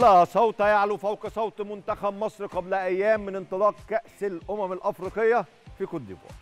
لا صوت يعلو فوق صوت منتخب مصر قبل ايام من انطلاق كاس الامم الافريقيه في كوت ديفوار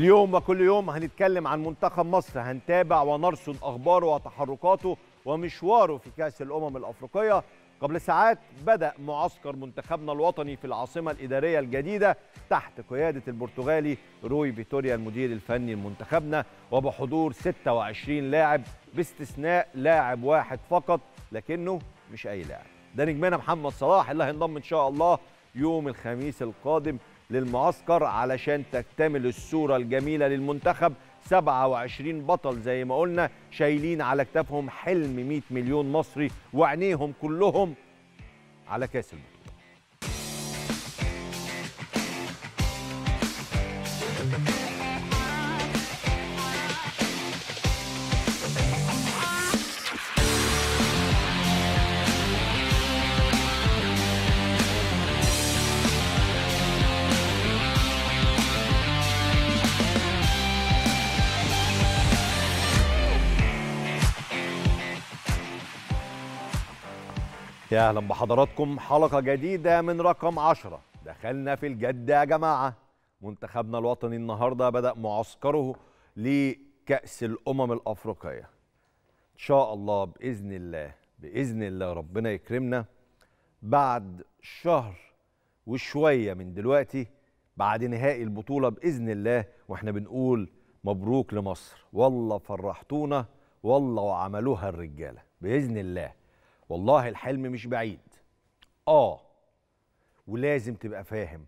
اليوم وكل يوم هنتكلم عن منتخب مصر هنتابع ونرصد أخباره وتحركاته ومشواره في كأس الأمم الأفريقية قبل ساعات بدأ معسكر منتخبنا الوطني في العاصمة الإدارية الجديدة تحت قيادة البرتغالي روي فيتوريا المدير الفني لمنتخبنا وبحضور 26 لاعب باستثناء لاعب واحد فقط لكنه مش أي لاعب ده نجمنا محمد صلاح اللي هينضم إن شاء الله يوم الخميس القادم للمعسكر علشان تكتمل الصورة الجميلة للمنتخب 27 بطل زي ما قلنا شايلين على كتافهم حلم 100 مليون مصري وعينيهم كلهم على كاس الملك يا اهلا بحضراتكم حلقه جديده من رقم 10 دخلنا في الجد يا جماعه منتخبنا الوطني النهارده بدا معسكره لكاس الامم الافريقيه ان شاء الله باذن الله باذن الله ربنا يكرمنا بعد شهر وشويه من دلوقتي بعد نهائي البطوله باذن الله واحنا بنقول مبروك لمصر والله فرحتونا والله وعملوها الرجاله باذن الله والله الحلم مش بعيد اه ولازم تبقى فاهم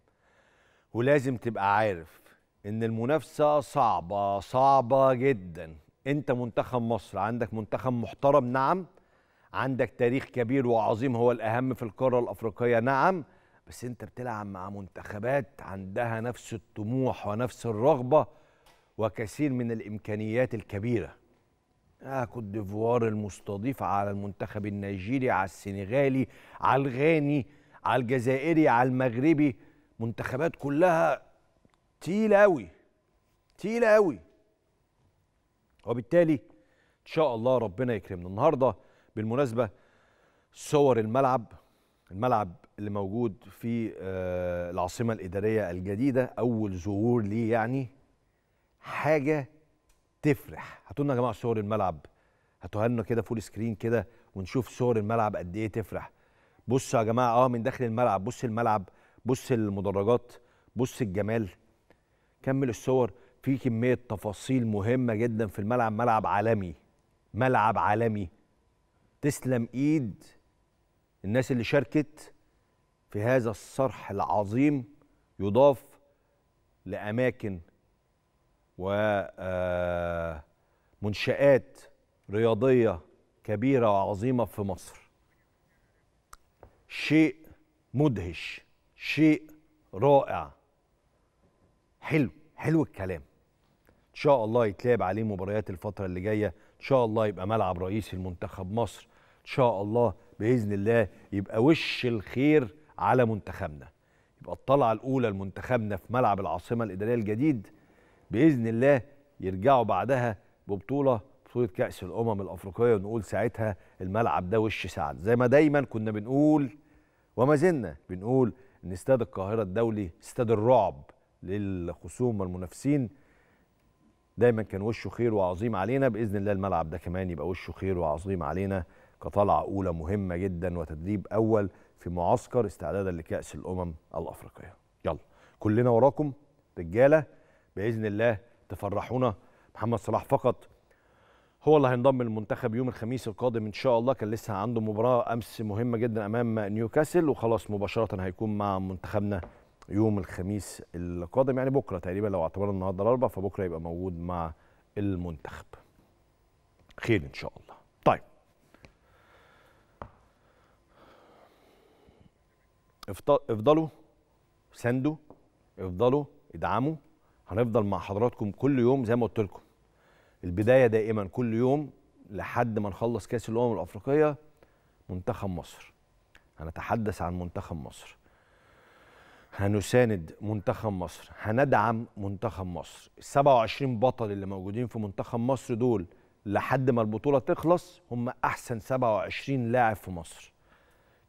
ولازم تبقى عارف ان المنافسه صعبه صعبه جدا انت منتخب مصر عندك منتخب محترم نعم عندك تاريخ كبير وعظيم هو الاهم في القاره الافريقيه نعم بس انت بتلعب مع منتخبات عندها نفس الطموح ونفس الرغبه وكثير من الامكانيات الكبيره آه كوت ديفوار المستضيف على المنتخب النيجيري على السنغالي على الغاني على الجزائري على المغربي منتخبات كلها تقيلة قوي تقيلة قوي وبالتالي إن شاء الله ربنا يكرمنا النهاردة بالمناسبة صور الملعب الملعب اللي موجود في آه، العاصمة الإدارية الجديدة أول ظهور ليه يعني حاجة تفرح هاتوا لنا يا جماعه صور الملعب هاتوها لنا كده فول سكرين كده ونشوف صور الملعب قد ايه تفرح بصوا يا جماعه اه من داخل الملعب بص الملعب بص المدرجات بص الجمال كمل الصور في كميه تفاصيل مهمه جدا في الملعب ملعب عالمي ملعب عالمي تسلم ايد الناس اللي شاركت في هذا الصرح العظيم يضاف لاماكن ومنشآت آه، رياضية كبيرة وعظيمة في مصر شيء مدهش شيء رائع حلو حلو الكلام ان شاء الله يتلعب عليه مباريات الفتره اللي جايه ان شاء الله يبقى ملعب رئيسي لمنتخب مصر ان شاء الله باذن الله يبقى وش الخير على منتخبنا يبقى الطلعه الاولى لمنتخبنا في ملعب العاصمه الاداريه الجديد باذن الله يرجعوا بعدها ببطوله بطوله كاس الامم الافريقيه ونقول ساعتها الملعب ده وش سعد زي ما دايما كنا بنقول وما زلنا بنقول ان استاد القاهره الدولي استاد الرعب للخصوم والمنافسين دايما كان وشه خير وعظيم علينا باذن الله الملعب ده كمان يبقى وشه خير وعظيم علينا كطلعه اولى مهمه جدا وتدريب اول في معسكر استعدادا لكاس الامم الافريقيه يلا كلنا وراكم رجاله باذن الله تفرحونا محمد صلاح فقط هو اللي هينضم للمنتخب يوم الخميس القادم ان شاء الله كان لسه عنده مباراه امس مهمه جدا امام نيوكاسل وخلاص مباشره هيكون مع منتخبنا يوم الخميس القادم يعني بكره تقريبا لو اعتبرنا النهارده الاربعاء فبكره يبقى موجود مع المنتخب خير ان شاء الله طيب افضلوا ساندوا افضلوا ادعموا هنفضل مع حضراتكم كل يوم زي ما قلت لكم البدايه دائما كل يوم لحد ما نخلص كاس الامم الافريقيه منتخب مصر هنتحدث عن منتخب مصر هنساند منتخب مصر هندعم منتخب مصر ال 27 بطل اللي موجودين في منتخب مصر دول لحد ما البطوله تخلص هم احسن 27 لاعب في مصر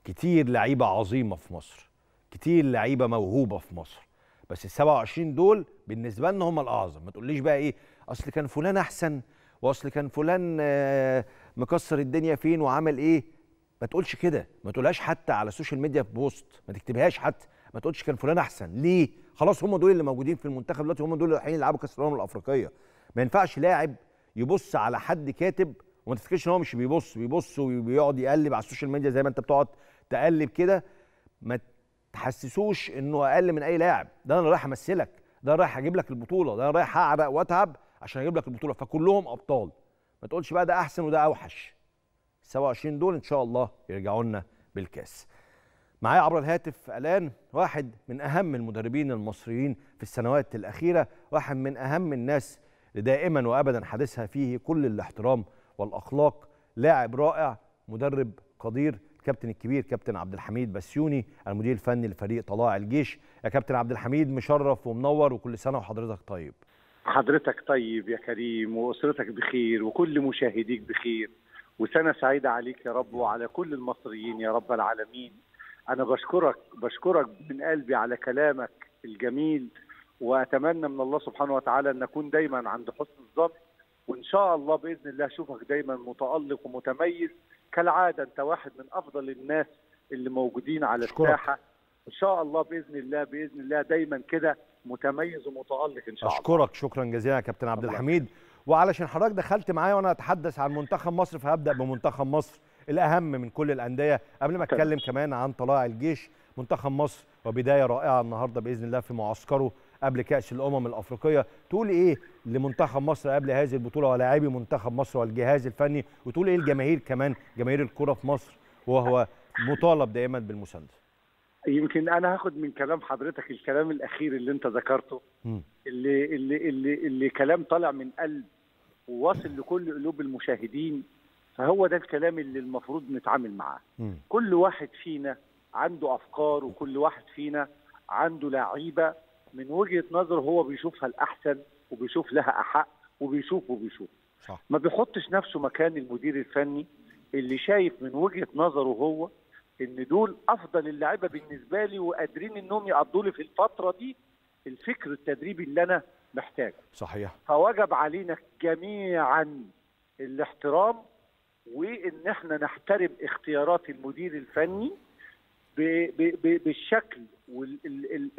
كتير لعيبه عظيمه في مصر كتير لعيبه موهوبه في مصر بس ال 27 دول بالنسبه لنا هم الاعظم ما تقوليش بقى ايه اصل كان فلان احسن واصل كان فلان آه، مكسر الدنيا فين وعمل ايه ما تقولش كده ما تقولهاش حتى على السوشيال ميديا في بوست ما تكتبهاش حتى ما تقولش كان فلان احسن ليه خلاص هم دول اللي موجودين في المنتخب دلوقتي هم دول اللي رايحين يلعبوا كاس الامم الافريقيه ما ينفعش لاعب يبص على حد كاتب وما تفتكرش ان هو مش بيبص بيبص وبيقعد يقلب على السوشيال ميديا زي ما انت بتقعد تقلب كده ما تحسسوش انه اقل من اي لاعب ده انا رايح امثلك ده رايح اجيب لك البطوله ده رايح اعرق واتعب عشان اجيب لك البطوله فكلهم ابطال ما تقولش بقى ده احسن وده اوحش 27 دول ان شاء الله يرجعوا لنا بالكاس معايا عبر الهاتف الان واحد من اهم المدربين المصريين في السنوات الاخيره واحد من اهم الناس دائما وابدا حديثها فيه كل الاحترام والاخلاق لاعب رائع مدرب قدير الكابتن الكبير كابتن عبد الحميد بسيوني المدير الفني لفريق طلائع الجيش يا كابتن عبد الحميد مشرف ومنور وكل سنه وحضرتك طيب حضرتك طيب يا كريم واسرتك بخير وكل مشاهديك بخير وسنه سعيده عليك يا رب وعلى كل المصريين يا رب العالمين انا بشكرك بشكرك من قلبي على كلامك الجميل واتمنى من الله سبحانه وتعالى ان نكون دايما عند حسن الظن وان شاء الله باذن الله اشوفك دايما متالق ومتميز كالعاده انت واحد من افضل الناس اللي موجودين على شكرا. الساحه ان شاء الله باذن الله باذن الله دايما كده متميز ومتالق ان شاء الله اشكرك شكرا جزيلا يا كابتن عبد الحميد وعلشان حضرتك دخلت معايا وانا اتحدث عن منتخب مصر فهبدا بمنتخب مصر الاهم من كل الانديه قبل ما اتكلم كمان عن طلائع الجيش منتخب مصر وبدايه رائعه النهارده باذن الله في معسكره قبل كاس الامم الافريقيه تقول ايه لمنتخب مصر قبل هذه البطوله ولاعبي منتخب مصر والجهاز الفني وتقول ايه الجماهير كمان جماهير الكره في مصر وهو مطالب دائما بالمسانده يمكن انا هاخد من كلام حضرتك الكلام الاخير اللي انت ذكرته اللي اللي اللي, اللي كلام طالع من قلب وواصل لكل قلوب المشاهدين فهو ده الكلام اللي المفروض نتعامل معاه كل واحد فينا عنده افكار وكل واحد فينا عنده لعيبه من وجهه نظر هو بيشوفها الاحسن وبيشوف لها احق وبيشوف وبيشوف صح. ما بيحطش نفسه مكان المدير الفني اللي شايف من وجهه نظره هو ان دول افضل اللعيبه بالنسبه لي وقادرين انهم يقضوا لي في الفتره دي الفكر التدريبي اللي انا محتاجه صحيح فوجب علينا جميعا الاحترام وان احنا نحترم اختيارات المدير الفني بالشكل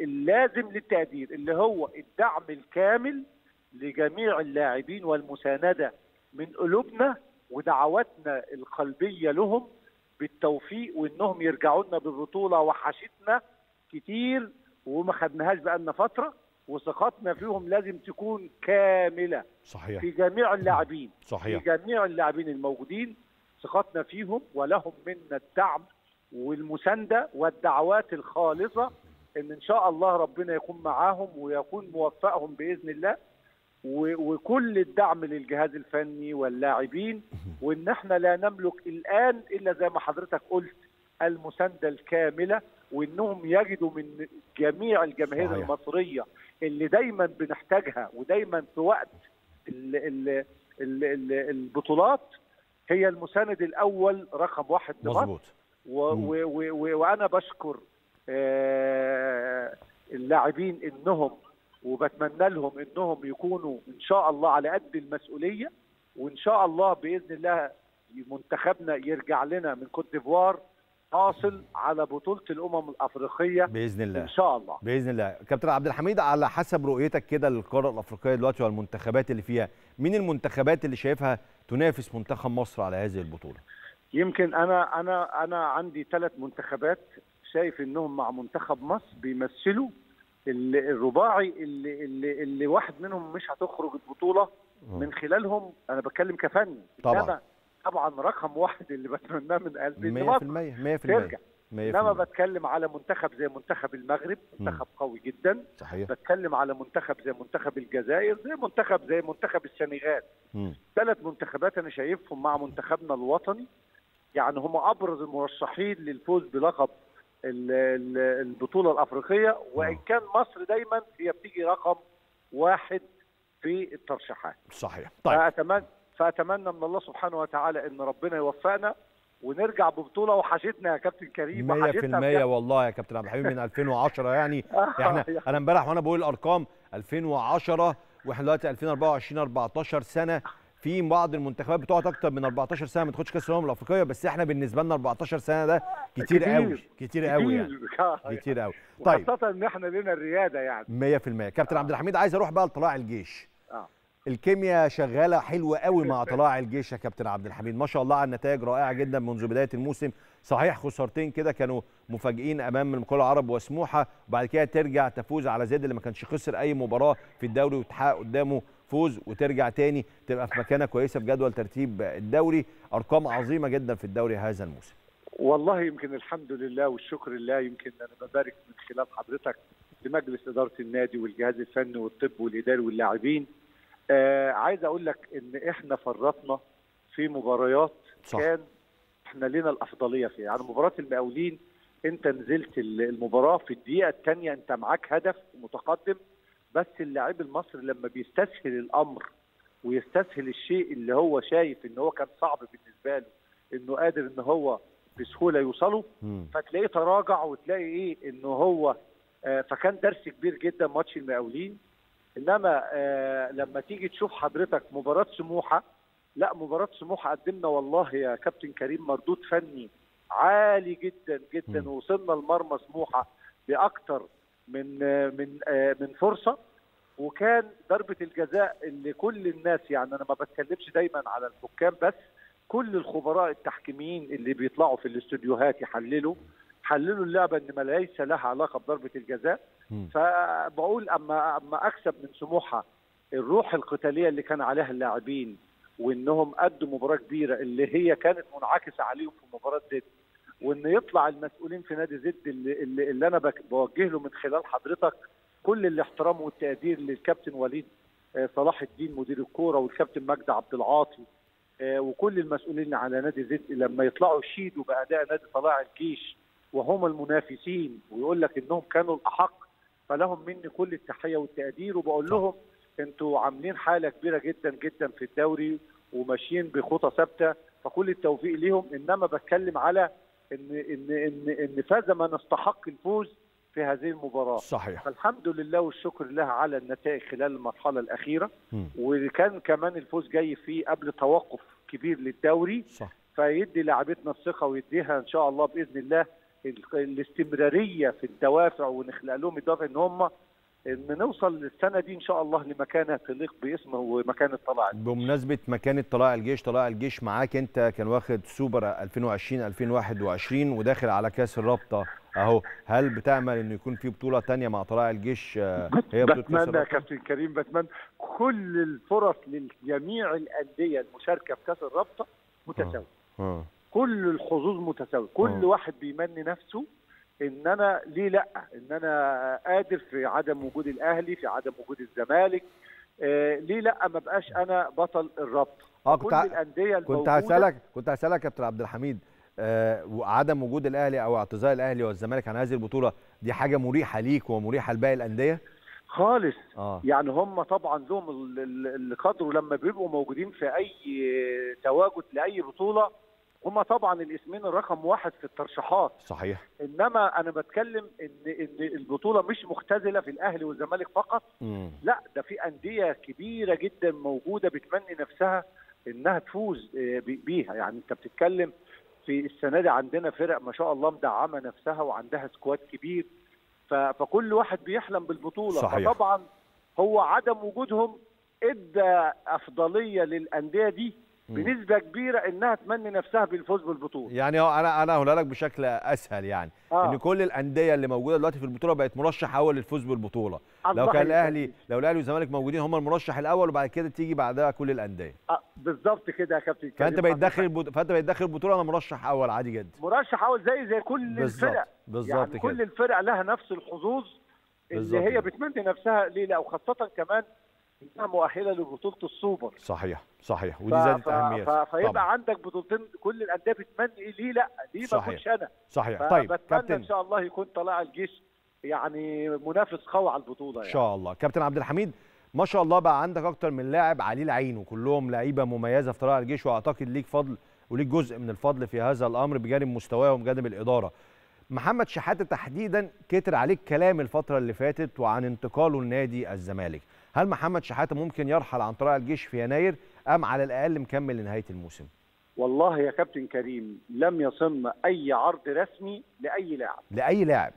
اللازم للتقدير اللي هو الدعم الكامل لجميع اللاعبين والمساندة من قلوبنا ودعواتنا القلبية لهم بالتوفيق وانهم يرجعوا لنا بالبطولة وحشتنا كتير وما خدناهاش بقالنا فترة وثقتنا فيهم لازم تكون كاملة صحيح في جميع اللاعبين صحيح في جميع اللاعبين الموجودين ثقتنا فيهم ولهم منا الدعم والمسانده والدعوات الخالصه ان ان شاء الله ربنا يكون معاهم ويكون موفقهم باذن الله وكل الدعم للجهاز الفني واللاعبين وان احنا لا نملك الان الا زي ما حضرتك قلت المسانده الكامله وانهم يجدوا من جميع الجماهير المصريه اللي دايما بنحتاجها ودايما في وقت الـ الـ الـ الـ البطولات هي المساند الاول رقم واحد لمصر وانا بشكر آه، اللاعبين انهم وبتمنى لهم انهم يكونوا ان شاء الله على قد المسؤوليه وان شاء الله باذن الله منتخبنا يرجع لنا من كوت ديفوار حاصل على بطوله الامم الافريقيه باذن الله ان شاء الله باذن الله كابتن عبد الحميد على حسب رؤيتك كده للقاره الافريقيه دلوقتي والمنتخبات اللي فيها مين المنتخبات اللي شايفها تنافس منتخب مصر على هذه البطوله يمكن انا انا انا عندي ثلاث منتخبات شايف انهم مع منتخب مصر بيمثلوا الرباعي اللي, اللي اللي واحد منهم مش هتخرج البطوله من خلالهم انا بتكلم كفني طبعا طبعا رقم واحد اللي بتمناه من قلبي 100% 100% انما بتكلم على منتخب زي منتخب المغرب منتخب م. قوي جدا صحيح. بتكلم على منتخب زي منتخب الجزائر زي منتخب زي منتخب السنغال ثلاث منتخبات انا شايفهم مع منتخبنا الوطني يعني هم ابرز المرشحين للفوز بلقب البطوله الافريقيه وان كان مصر دايما هي بتيجي رقم واحد في الترشيحات. صحيح. طيب. فاتمنى فاتمنى من الله سبحانه وتعالى ان ربنا يوفقنا ونرجع ببطوله وحشتنا يا كابتن كريم 100% والله يا كابتن عبد الحميد من 2010 يعني احنا انا امبارح وانا بقول الارقام 2010 واحنا دلوقتي 2024 14 سنه في بعض المنتخبات بتقعد اكتر من 14 سنه ما تاخدش كاس الامم الافريقيه بس احنا بالنسبه لنا 14 سنه ده كتير, قوي كتير قوي يعني كتير قوي آه. طيب خاصه ان احنا لنا الرياده يعني 100% كابتن آه. عبد الحميد عايز اروح بقى لطلاع الجيش آه. الكيمياء شغاله حلوه قوي مع طلاع الجيش يا كابتن عبد الحميد ما شاء الله على النتائج رائعه جدا منذ بدايه الموسم صحيح خسارتين كده كانوا مفاجئين امام المقاول العرب وسموحه وبعد كده ترجع تفوز على زيد اللي ما كانش خسر اي مباراه في الدوري وتحقق قدامه فوز وترجع تاني تبقى في مكانه كويسه في جدول ترتيب الدوري ارقام عظيمه جدا في الدوري هذا الموسم والله يمكن الحمد لله والشكر لله يمكن انا ببارك من خلال حضرتك لمجلس اداره النادي والجهاز الفني والطب والاداري واللاعبين آه عايز اقول لك ان احنا فرطنا في مباريات صح. كان احنا لنا الافضليه فيها يعني مباراه المقاولين انت نزلت المباراه في الدقيقه الثانيه انت معاك هدف متقدم بس اللاعب المصري لما بيستسهل الامر ويستسهل الشيء اللي هو شايف ان هو كان صعب بالنسبه له انه قادر ان هو بسهوله يوصله فتلاقيه تراجع وتلاقي ايه ان هو آه فكان درس كبير جدا ماتش المقاولين انما آه لما تيجي تشوف حضرتك مباراه سموحه لا مباراه سموحه قدمنا والله يا كابتن كريم مردود فني عالي جدا جدا ووصلنا لمرمى سموحه باكثر من آه، من آه، من فرصه وكان ضربه الجزاء اللي كل الناس يعني انا ما بتكلمش دايما على الحكام بس كل الخبراء التحكيميين اللي بيطلعوا في الاستوديوهات يحللوا حللوا اللعبه ان ما ليس لها علاقه بضربه الجزاء م. فبقول اما اما اكسب من سموحه الروح القتاليه اللي كان عليها اللاعبين وانهم قدوا مباراه كبيره اللي هي كانت منعكسه عليهم في مباراه ديت وان يطلع المسؤولين في نادي زد اللي, اللي, اللي انا بوجه له من خلال حضرتك كل الاحترام والتقدير للكابتن وليد آه، صلاح الدين مدير الكوره والكابتن مجدي عبد العاطي آه، وكل المسؤولين على نادي زد لما يطلعوا يشيدوا باداء نادي طلائع الجيش وهم المنافسين ويقول لك انهم كانوا الاحق فلهم مني كل التحيه والتقدير وبقول لهم انتوا عاملين حاله كبيره جدا جدا في الدوري وماشيين بخطى ثابته فكل التوفيق ليهم انما بتكلم على ان ان ان ان فاز من استحق الفوز في هذه المباراه صحيح فالحمد لله والشكر لها على النتائج خلال المرحله الاخيره م. وكان كمان الفوز جاي فيه قبل توقف كبير للدوري صح. فيدي لاعبتنا الثقه ويديها ان شاء الله باذن الله الاستمراريه في الدوافع ونخلق لهم الدافع ان هم ان نوصل للسنه دي ان شاء الله لمكانه تليق باسمه ومكانه الجيش بمناسبه مكانه طلاع الجيش طلاع الجيش معاك انت كان واخد سوبر 2020 2021 وداخل على كاس الرابطه اهو هل بتعمل انه يكون في بطوله ثانيه مع طلاع الجيش آه، هي بطوله بتمنى يا كابتن كريم بتمنى كل الفرص لجميع الانديه المشاركه في كاس الرابطه متساويه آه، آه. كل الحظوظ متساويه كل واحد بيمني نفسه ان انا ليه لا ان انا قادر في عدم وجود الاهلي في عدم وجود الزمالك آه، ليه لا ما بقاش انا بطل الرابطه اه كنت الانديه كنت هسالك كنت هسالك يا كابتن عبد الحميد آه وعدم وجود الاهلي او اعتزال الاهلي والزمالك عن هذه البطوله دي حاجه مريحه ليك ومريحه لباقي الانديه خالص آه. يعني هم طبعا لهم القدر لما بيبقوا موجودين في اي تواجد لاي بطوله هما طبعا الاسمين الرقم واحد في الترشيحات صحيح انما انا بتكلم ان ان البطوله مش مختزله في الاهلي والزمالك فقط مم. لا ده في انديه كبيره جدا موجوده بتمني نفسها انها تفوز آه، بيها يعني انت بتتكلم في السنه دي عندنا فرق ما شاء الله مدعمه نفسها وعندها سكواد كبير فكل واحد بيحلم بالبطوله صحيح. فطبعا هو عدم وجودهم ادى افضليه للانديه دي بنسبه كبيره انها تمني نفسها بالفوز بالبطوله يعني انا انا هقولها لك بشكل اسهل يعني آه. ان كل الانديه اللي موجوده دلوقتي في البطوله بقت مرشح اول للفوز بالبطوله لو كان الاهلي لو الاهلي والزمالك موجودين هم المرشح الاول وبعد كده تيجي بعدها كل الانديه آه بالظبط كده يا كابتن فانت بقيت داخل فانت بقيت داخل البطوله انا مرشح اول عادي جدا مرشح اول زي زي كل بالزبط. الفرق بالظبط يعني كده. كل الفرق لها نفس الحظوظ اللي هي بتمني نفسها ليه لا وخاصه كمان انها مؤهله لبطوله السوبر صحيح صحيح ودي زادت اهميه فيبقى طبعا. عندك بطولتين كل الانديه بتمني ليه لا ليه ما اكونش انا صحيح طيب كابتن ان شاء الله يكون طلع الجيش يعني منافس قوي على البطوله يعني. ان شاء الله كابتن عبد الحميد ما شاء الله بقى عندك اكتر من لاعب عليه العين وكلهم لعيبه مميزه في طلائع الجيش واعتقد ليك فضل وليك جزء من الفضل في هذا الامر بجانب مستواهم بجانب الاداره محمد شحاته تحديدا كتر عليك كلام الفتره اللي فاتت وعن انتقاله لنادي الزمالك هل محمد شحاته ممكن يرحل عن طريق الجيش في يناير ام على الاقل مكمل لنهايه الموسم والله يا كابتن كريم لم يصم اي عرض رسمي لاي لاعب لاي لاعب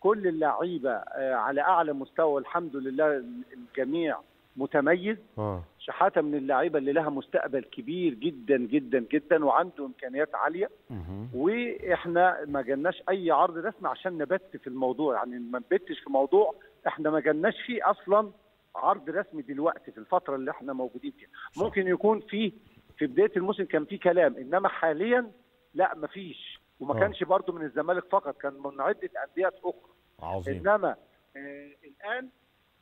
كل اللعيبه آه، على اعلى مستوى الحمد لله الجميع متميز آه. شحاته من اللعيبه اللي لها مستقبل كبير جدا جدا جدا وعنده امكانيات عاليه مه. واحنا ما جالناش اي عرض رسمي عشان نبت في الموضوع يعني ما نبتش في موضوع احنا ما جالناش فيه اصلا عرض رسمي دلوقتي في الفتره اللي احنا موجودين فيها ممكن يكون في في بدايه الموسم كان في كلام انما حاليا لا مفيش وما أوه. كانش برضو من الزمالك فقط كان من عده انديه اخرى عظيم. انما آه الان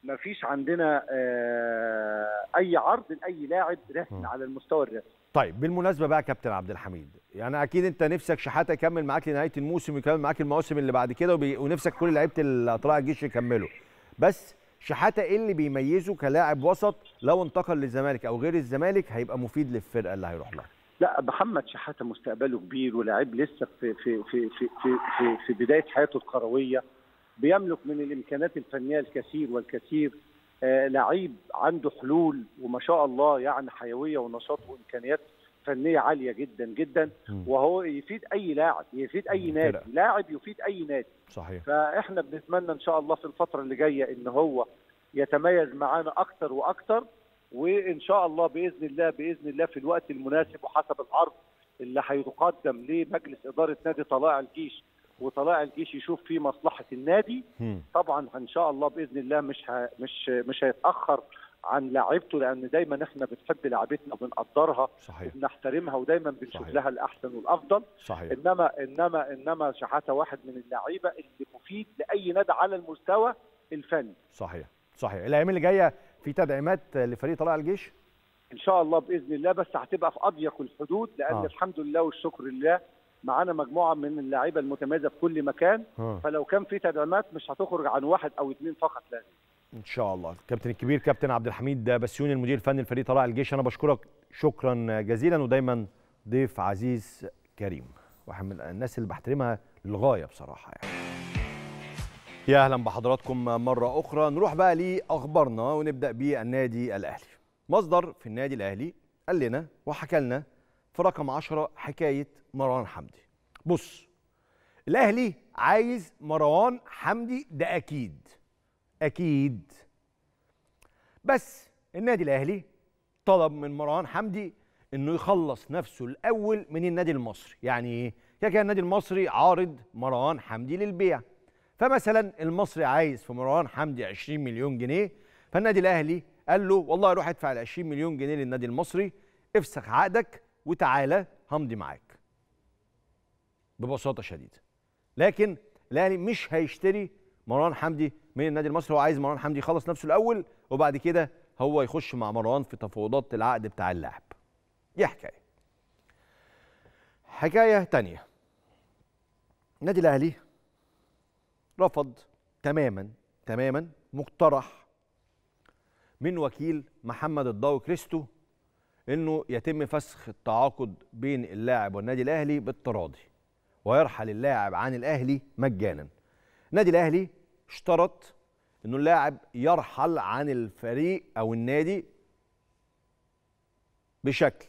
مفيش عندنا آه اي عرض لاي لاعب رسمي على المستوى الرسمي طيب بالمناسبه بقى كابتن عبد الحميد يعني اكيد انت نفسك شحاته يكمل معاك لنهايه الموسم ويكمل معاك المواسم اللي بعد كده ونفسك كل لعيبه الاطراء الجيش يكملوا بس شحاته ايه اللي بيميزه كلاعب وسط لو انتقل للزمالك او غير الزمالك هيبقى مفيد للفرقه اللي هيروح لها لا محمد شحاته مستقبله كبير ولاعيب لسه في في في في في, في, في بدايه حياته الكرويه بيملك من الامكانات الفنيه الكثير والكثير آه لعيب عنده حلول وما شاء الله يعني حيويه ونشاط وامكانيات فنيه عاليه جدا جدا وهو يفيد اي لاعب يفيد اي نادي لاعب يفيد اي نادي صحيح فاحنا بنتمنى ان شاء الله في الفتره اللي جايه ان هو يتميز معانا اكثر واكثر وان شاء الله باذن الله باذن الله في الوقت المناسب وحسب العرض اللي هيتقدم لمجلس اداره نادي طلائع الجيش وطلائع الجيش يشوف فيه مصلحه النادي طبعا ان شاء الله باذن الله مش ها مش مش هيتاخر عن لاعبته لان دايما احنا بنحب لاعبتنا وبنقدرها وبنحترمها ودايما بنشوف صحيح. لها الاحسن والافضل صحيح. انما انما انما شحاته واحد من اللعيبه اللي مفيد لاي نادي على المستوى الفني صحيح صحيح الايام اللي جايه في تدعيمات لفريق طلائع الجيش ان شاء الله باذن الله بس هتبقى في اضيق الحدود لان آه. الحمد لله والشكر لله معانا مجموعه من اللعيبه المتميزه في كل مكان آه. فلو كان في تدعيمات مش هتخرج عن واحد او اثنين فقط لازم ان شاء الله الكابتن الكبير كابتن عبد الحميد بسيوني المدير الفني لفريق طلائع الجيش انا بشكرك شكرا جزيلا ودايما ضيف عزيز كريم واحد من الناس اللي بحترمها للغايه بصراحه يعني يا اهلا بحضراتكم مره اخرى نروح بقى لاخبارنا ونبدا بالنادي الاهلي مصدر في النادي الاهلي قال لنا وحكى لنا في رقم 10 حكايه مروان حمدي بص الاهلي عايز مروان حمدي ده اكيد اكيد بس النادي الاهلي طلب من مروان حمدي انه يخلص نفسه الاول من النادي المصري يعني ايه كان النادي المصري عارض مروان حمدي للبيع فمثلا المصري عايز في مروان حمدي 20 مليون جنيه فالنادي الاهلي قال له والله روح ادفع ال 20 مليون جنيه للنادي المصري افسخ عقدك وتعالى همضي معاك ببساطه شديده لكن الاهلي مش هيشتري مروان حمدي من النادي المصري هو عايز مروان حمدي يخلص نفسه الاول وبعد كده هو يخش مع مروان في تفاوضات العقد بتاع اللاعب دي حكايه حكايه تانية النادي الاهلي رفض تماما تماما مقترح من وكيل محمد الضو كريستو انه يتم فسخ التعاقد بين اللاعب والنادي الاهلي بالتراضي ويرحل اللاعب عن الاهلي مجانا النادي الاهلي اشترط انه اللاعب يرحل عن الفريق او النادي بشكل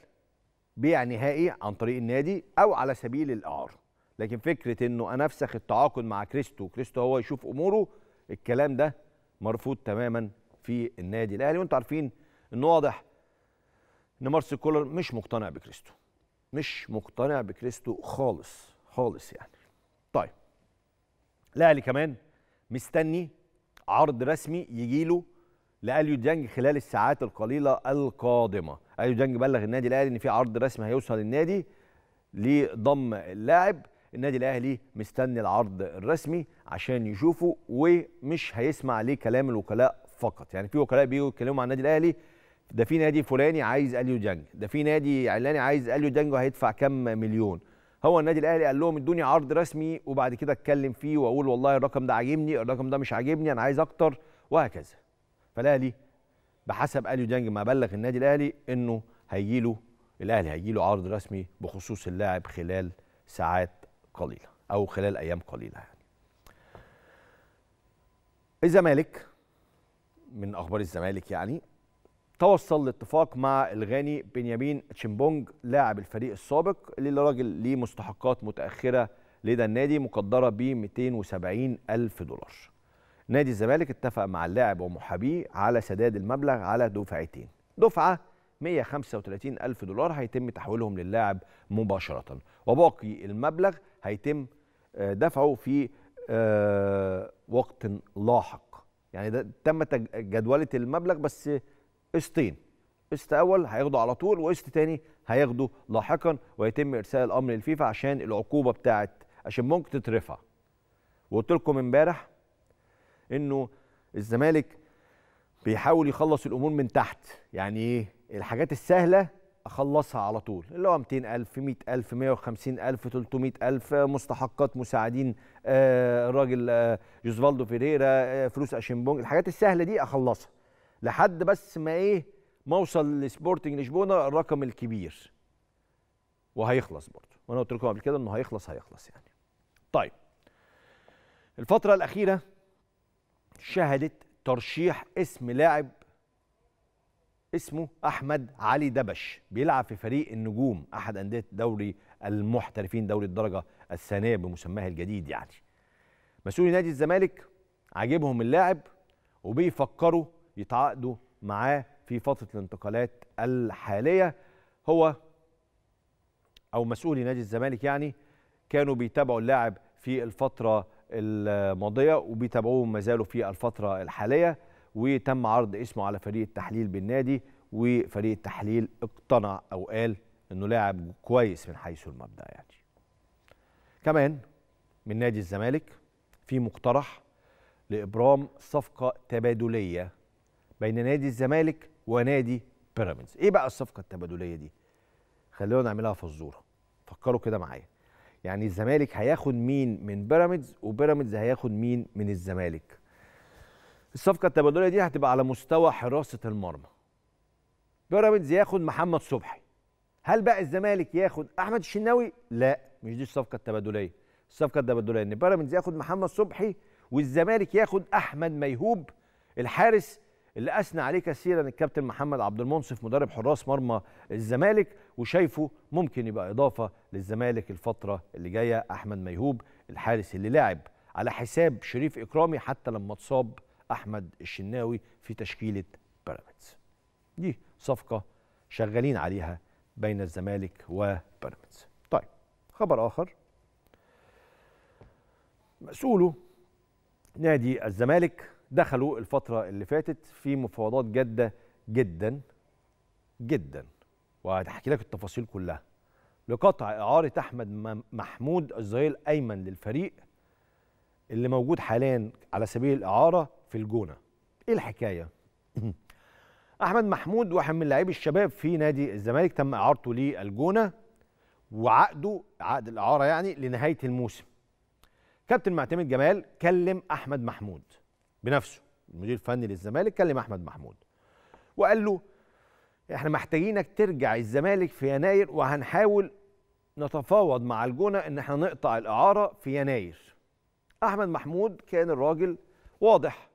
بيع نهائي عن طريق النادي او على سبيل الاعاره لكن فكره انه انفسخ التعاقد مع كريستو كريستو هو يشوف اموره الكلام ده مرفوض تماما في النادي الاهلي وانتم عارفين ان واضح ان مارسيل كولر مش مقتنع بكريستو مش مقتنع بكريستو خالص خالص يعني طيب الاهلي كمان مستني عرض رسمي يجيله لاليو ديانج خلال الساعات القليله القادمه اليو ديانج بلغ النادي الاهلي ان في عرض رسمي هيوصل للنادي لضم اللاعب النادي الاهلي مستني العرض الرسمي عشان يشوفه ومش هيسمع ليه كلام الوكلاء فقط يعني في وكلاء بيجوا يتكلموا مع النادي الاهلي ده في نادي فلاني عايز اليو دانج ده في نادي علاني عايز اليو دانج وهيدفع كام مليون هو النادي الاهلي قال لهم ادوني عرض رسمي وبعد كده اتكلم فيه واقول والله الرقم ده عاجبني الرقم ده مش عاجبني انا عايز اكتر وهكذا فالاهلي بحسب اليو دانج ما بلغ النادي الاهلي انه هيجي له الاهلي هيجي له عرض رسمي بخصوص اللاعب خلال ساعات قليله او خلال ايام قليله يعني. الزمالك من اخبار الزمالك يعني توصل لاتفاق مع الغاني بنيامين تشيمبونج لاعب الفريق السابق اللي راجل ليه مستحقات متاخره لدى النادي مقدره ب 270 الف دولار. نادي الزمالك اتفق مع اللاعب ومحابيه على سداد المبلغ على دفعتين. دفعه 135 الف دولار هيتم تحويلهم للاعب مباشره وباقي المبلغ هيتم آه، دفعه في آه، وقت لاحق يعني ده تم جدوله المبلغ بس قسطين قسط اول هياخده على طول وقسط تاني هياخده لاحقا ويتم ارسال الامر للفيفا عشان العقوبه بتاعه ممكن تترفع وقلت لكم امبارح انه الزمالك بيحاول يخلص الامور من تحت يعني ايه الحاجات السهله اخلصها على طول اللي هو 200000 100000 150000 300000 مستحقات مساعدين آه، الراجل يوزفالدو آه، فيريرا آه، فلوس اشيمبونج الحاجات السهله دي اخلصها لحد بس ما ايه ما اوصل لسبورتنج لشبونه الرقم الكبير وهيخلص برضه وانا قلت لكم قبل كده انه هيخلص هيخلص يعني طيب الفتره الاخيره شهدت ترشيح اسم لاعب اسمه احمد علي دبش بيلعب في فريق النجوم احد انديه دوري المحترفين دوري الدرجه الثانيه بمسماه الجديد يعني مسؤولي نادي الزمالك عاجبهم اللاعب وبيفكروا يتعاقدوا معاه في فتره الانتقالات الحاليه هو او مسؤولي نادي الزمالك يعني كانوا بيتابعوا اللاعب في الفتره الماضيه وبيتابعوه ما زالوا في الفتره الحاليه وتم عرض اسمه على فريق التحليل بالنادي وفريق التحليل اقتنع او قال انه لاعب كويس من حيث المبدا يعني. كمان من نادي الزمالك في مقترح لابرام صفقه تبادليه بين نادي الزمالك ونادي بيراميدز. ايه بقى الصفقه التبادليه دي؟ خلونا نعملها فزوره. فكروا كده معايا. يعني الزمالك هياخد مين من بيراميدز وبيراميدز هياخد مين من الزمالك. الصفقه التبادليه دي هتبقى على مستوى حراسه المرمى بيراميدز ياخد محمد صبحي هل بقى الزمالك ياخد احمد الشناوي لا مش دي الصفقه التبادليه الصفقه التبادليه ان بيراميدز ياخد محمد صبحي والزمالك ياخد احمد ميهوب الحارس اللي اثنى عليه كثيرا الكابتن محمد عبد المنصف مدرب حراس مرمى الزمالك وشايفه ممكن يبقى اضافه للزمالك الفتره اللي جايه احمد ميهوب الحارس اللي لعب على حساب شريف اكرامي حتى لما اتصاب احمد الشناوي في تشكيله بيراميدز دي صفقه شغالين عليها بين الزمالك وبيراميدز طيب خبر اخر مسؤوله نادي الزمالك دخلوا الفتره اللي فاتت في مفاوضات جاده جدا جدا وهحكي لك التفاصيل كلها لقطع اعاره احمد محمود الظهير الايمن للفريق اللي موجود حاليا على سبيل الاعاره في الجونة إيه الحكاية؟ أحمد محمود واحد من لاعبي الشباب في نادي الزمالك تم إعارته للجونة وعقده عقد الإعارة يعني لنهاية الموسم كابتن معتمد جمال كلم أحمد محمود بنفسه المدير الفني للزمالك كلم أحمد محمود وقال له احنا محتاجينك ترجع الزمالك في يناير وهنحاول نتفاوض مع الجونه ان احنا نقطع الاعاره في يناير احمد محمود كان الراجل واضح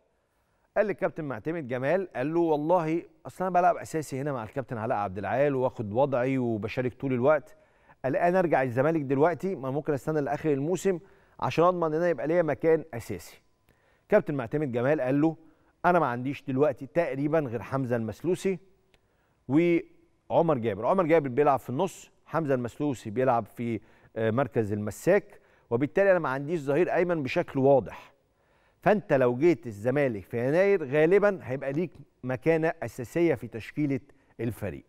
قال الكابتن معتمد جمال قال له والله اصل انا بلعب اساسي هنا مع الكابتن علاء عبد العال واخد وضعي وبشارك طول الوقت انا ارجع الزمالك دلوقتي ما ممكن استنى لاخر الموسم عشان اضمن ان انا يبقى ليا مكان اساسي كابتن معتمد جمال قال له انا ما عنديش دلوقتي تقريبا غير حمزه المسلوسي وعمر جابر عمر جابر بيلعب في النص حمزه المسلوسي بيلعب في آه، مركز المساك وبالتالي انا ما عنديش ظهير ايمن بشكل واضح فانت لو جيت الزمالك في يناير غالبا هيبقى ليك مكانه اساسيه في تشكيله الفريق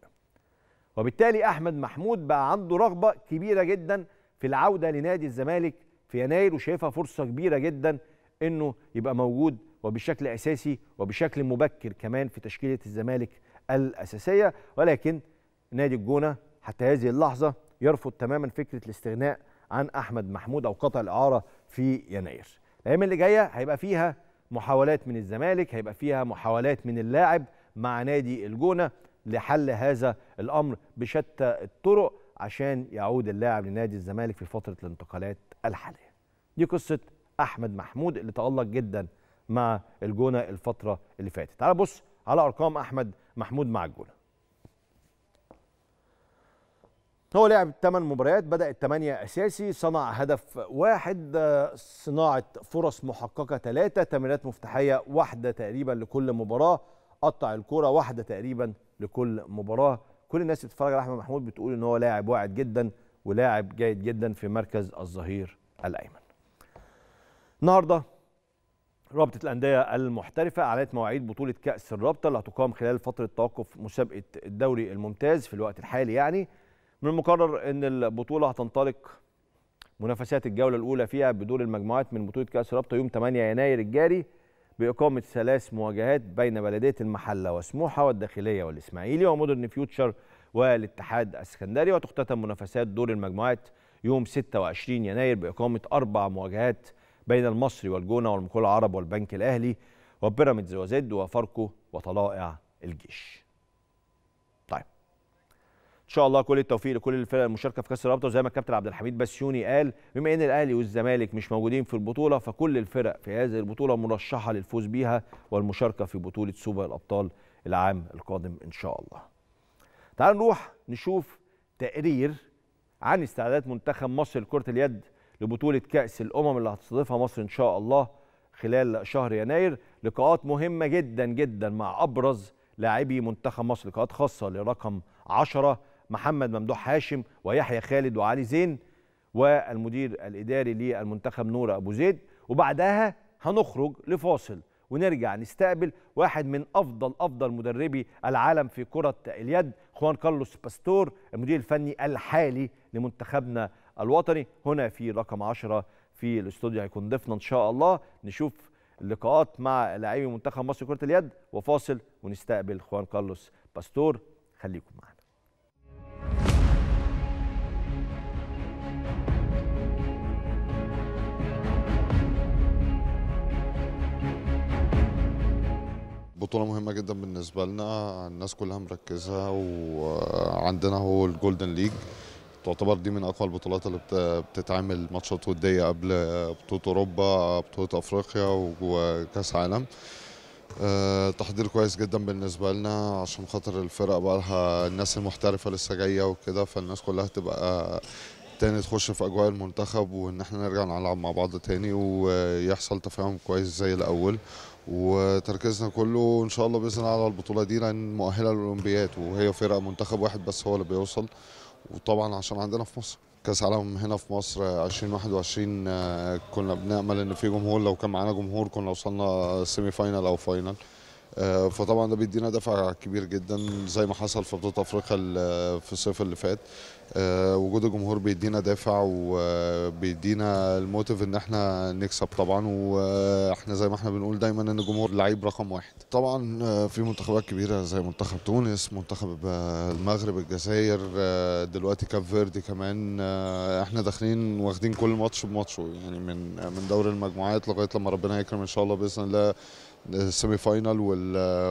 وبالتالي احمد محمود بقى عنده رغبه كبيره جدا في العوده لنادي الزمالك في يناير وشايفها فرصه كبيره جدا انه يبقى موجود وبشكل اساسي وبشكل مبكر كمان في تشكيله الزمالك الاساسيه ولكن نادي الجونه حتى هذه اللحظه يرفض تماما فكره الاستغناء عن احمد محمود او قطع الاعاره في يناير الايام اللي جايه هيبقى فيها محاولات من الزمالك هيبقى فيها محاولات من اللاعب مع نادي الجونه لحل هذا الامر بشتى الطرق عشان يعود اللاعب لنادي الزمالك في فتره الانتقالات الحاليه دي قصه احمد محمود اللي تالق جدا مع الجونه الفتره اللي فاتت تعال بص على ارقام احمد محمود مع الجونه هو لعب 8 مباريات بدأ الثمانية أساسي صنع هدف واحد آه، صناعة فرص محققة ثلاثة تمريرات مفتاحية واحدة تقريبا لكل مباراة قطع الكرة واحدة تقريبا لكل مباراة كل الناس بتتفرج على أحمد محمود بتقول إن هو لاعب واعد جدا ولاعب جيد جدا في مركز الظهير الأيمن النهارده رابطة الأندية المحترفة أعلنت مواعيد بطولة كأس الرابطة اللي هتقام خلال فترة توقف مسابقة الدوري الممتاز في الوقت الحالي يعني من المقرر ان البطوله هتنطلق منافسات الجوله الاولى فيها بدور المجموعات من بطوله كاس رابطه يوم 8 يناير الجاري باقامه ثلاث مواجهات بين بلديه المحله وسموحه والداخليه والاسماعيلي ومودرن فيوتشر والاتحاد السكندري وتختتم منافسات دور المجموعات يوم 26 يناير باقامه اربع مواجهات بين المصري والجونه والمقاول العرب والبنك الاهلي وبيراميدز وزد وفاركو وطلائع الجيش شاء الله كل التوفيق لكل الفرق المشاركه في كاس الرابطه وزي ما الكابتن عبد الحميد بسيوني قال بما ان الاهلي والزمالك مش موجودين في البطوله فكل الفرق في هذه البطوله مرشحه للفوز بيها والمشاركه في بطوله سوبر الابطال العام القادم ان شاء الله. تعال نروح نشوف تقرير عن استعدادات منتخب مصر لكره اليد لبطوله كاس الامم اللي هتستضيفها مصر ان شاء الله خلال شهر يناير لقاءات مهمه جدا جدا مع ابرز لاعبي منتخب مصر لقاءات خاصه لرقم 10 محمد ممدوح هاشم ويحيى خالد وعلي زين والمدير الإداري للمنتخب نورة أبو زيد وبعدها هنخرج لفاصل ونرجع نستقبل واحد من افضل افضل مدربي العالم في كره اليد خوان كارلوس باستور المدير الفني الحالي لمنتخبنا الوطني هنا في رقم 10 في الاستوديو هيكون ضيفنا ان شاء الله نشوف اللقاءات مع لاعبي منتخب مصر كره اليد وفاصل ونستقبل خوان كارلوس باستور خليكم معنا بطوله مهمه جدا بالنسبه لنا الناس كلها مركزه وعندنا هو الجولدن ليج تعتبر دي من اقوى البطولات اللي بتتعمل ماتشات وديه قبل بطوله اوروبا بطوله افريقيا وكاس عالم آه، تحضير كويس جدا بالنسبه لنا عشان خاطر الفرق بقى لها الناس المحترفه لسه جايه وكده فالناس كلها تبقى تاني تخش في اجواء المنتخب وان احنا نرجع نلعب مع بعض تاني ويحصل تفاهم كويس زي الاول وتركيزنا كله ان شاء الله باذن الله على البطوله دي لان مؤهله للاولمبياد وهي فرقه منتخب واحد بس هو اللي بيوصل وطبعا عشان عندنا في مصر كاس عالم هنا في مصر 2021 آه، كنا بنامل ان في جمهور لو كان معانا جمهور كنا وصلنا سيمي فاينل او فاينل آه، فطبعا ده بيدينا دفع كبير جدا زي ما حصل في بطوله افريقيا آه، في الصيف اللي فات آه، وجود الجمهور بيدينا دافع وبيدينا الموتيف ان احنا نكسب طبعا واحنا زي ما احنا بنقول دايما ان الجمهور لعيب رقم واحد طبعا في منتخبات كبيره زي منتخب تونس منتخب المغرب الجزائر دلوقتي كاب فيردي كمان احنا داخلين واخدين كل ماتش بماتشه يعني من من دور المجموعات لغايه لما ربنا يكرم ان شاء الله باذن الله السيمي فاينل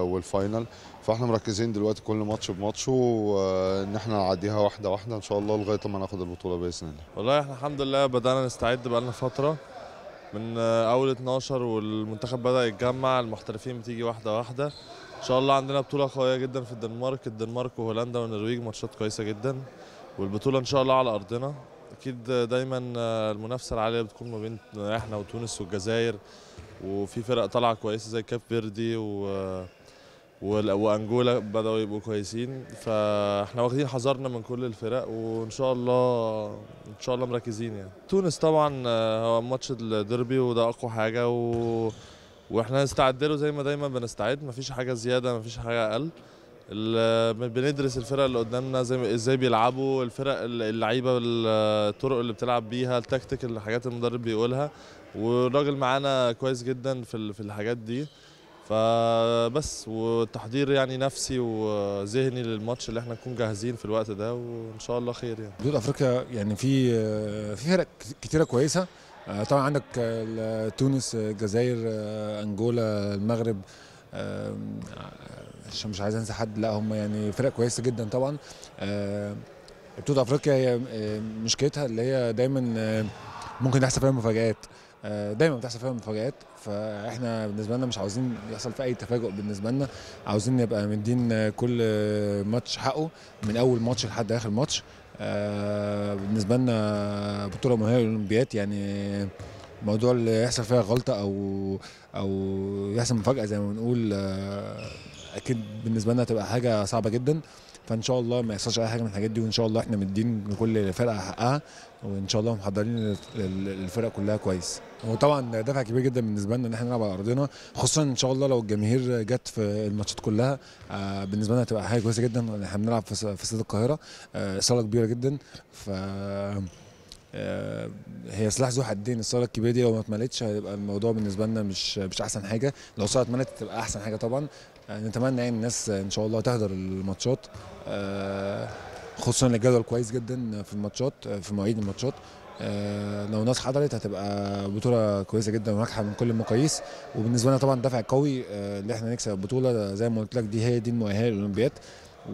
والفاينل فاحنا مركزين دلوقتي كل ماتش بماتشه وان احنا نعديها واحده واحده ان شاء الله لغايه ما ناخد البطوله باذن الله والله احنا الحمد لله بدانا نستعد بقالنا فتره من اول 12 والمنتخب بدا يتجمع المحترفين بتيجي واحده واحده ان شاء الله عندنا بطوله قويه جدا في الدنمارك الدنمارك وهولندا والنرويج ماتشات كويسه جدا والبطوله ان شاء الله على ارضنا اكيد دايما المنافسه العاليه بتكون ما بين احنا وتونس والجزائر وفي فرق طالعه كويسه زي كاب فيردي و وانجولا بداوا يبقوا كويسين فاحنا واخدين حذرنا من كل الفرق وان شاء الله ان شاء الله مركزين يعني تونس طبعا هو ماتش الديربي وده اقوى حاجه و... واحنا نستعد له زي ما دايما بنستعد مفيش حاجه زياده مفيش حاجه اقل بندرس الفرق اللي قدامنا زي ازاي بيلعبوا الفرق اللعيبه الطرق اللي بتلعب بيها التكتيك الحاجات حاجات المدرب بيقولها والراجل معانا كويس جدا في في الحاجات دي فبس والتحضير يعني نفسي وذهني للماتش اللي احنا نكون جاهزين في الوقت ده وان شاء الله خير يعني دول افريقيا يعني في في فرق كتيره كويسه آه، طبعا عندك آه، تونس آه، الجزائر انجولا المغرب عشان مش عايز انسى حد لا هم يعني فرق كويسه جدا طبعا بطوله افريقيا هي مشكلتها اللي هي دايما ممكن يحصل فيها مفاجآت آه، دايما بتحصل فيها مفاجآت فاحنا بالنسبه لنا مش عاوزين يحصل في اي تفاجؤ بالنسبه لنا عاوزين نبقى مدين كل ماتش حقه من اول ماتش لحد اخر ماتش آه، بالنسبه لنا بطوله مهمه للاولمبياد يعني موضوع اللي يحصل فيها غلطه او او يحصل مفاجاه زي ما بنقول آه، اكيد بالنسبه لنا هتبقى حاجه صعبه جدا فان شاء الله ما يحصلش اي حاجه من الحاجات دي وان شاء الله احنا مدين لكل فرقه حقها وان شاء الله محضرين الفرق كلها كويس وطبعا دفع كبير جدا بالنسبه لنا ان احنا نلعب على ارضنا خصوصا ان شاء الله لو الجماهير جت في الماتشات كلها آه، بالنسبه لنا هتبقى حاجه كويسه جدا احنا بنلعب في استاد القاهره آه، صاله كبيره جدا ف آه، هي سلاح ذو حدين الصاله الكبيره دي لو ما اتملتش هيبقى الموضوع بالنسبه لنا مش مش احسن حاجه لو الصاله اتملت تبقى احسن حاجه طبعا يعني نتمنى يعني الناس ان شاء الله تحضر الماتشات آه، خصوصا الجدول كويس جدا في الماتشات آه، في مواعيد الماتشات آه، لو الناس حضرت هتبقى بطوله كويسه جدا وناجحه من كل المقاييس وبالنسبه لنا طبعا دافع قوي ان احنا نكسب البطوله زي ما قلت لك دي هي دي المؤهله للاولمبياد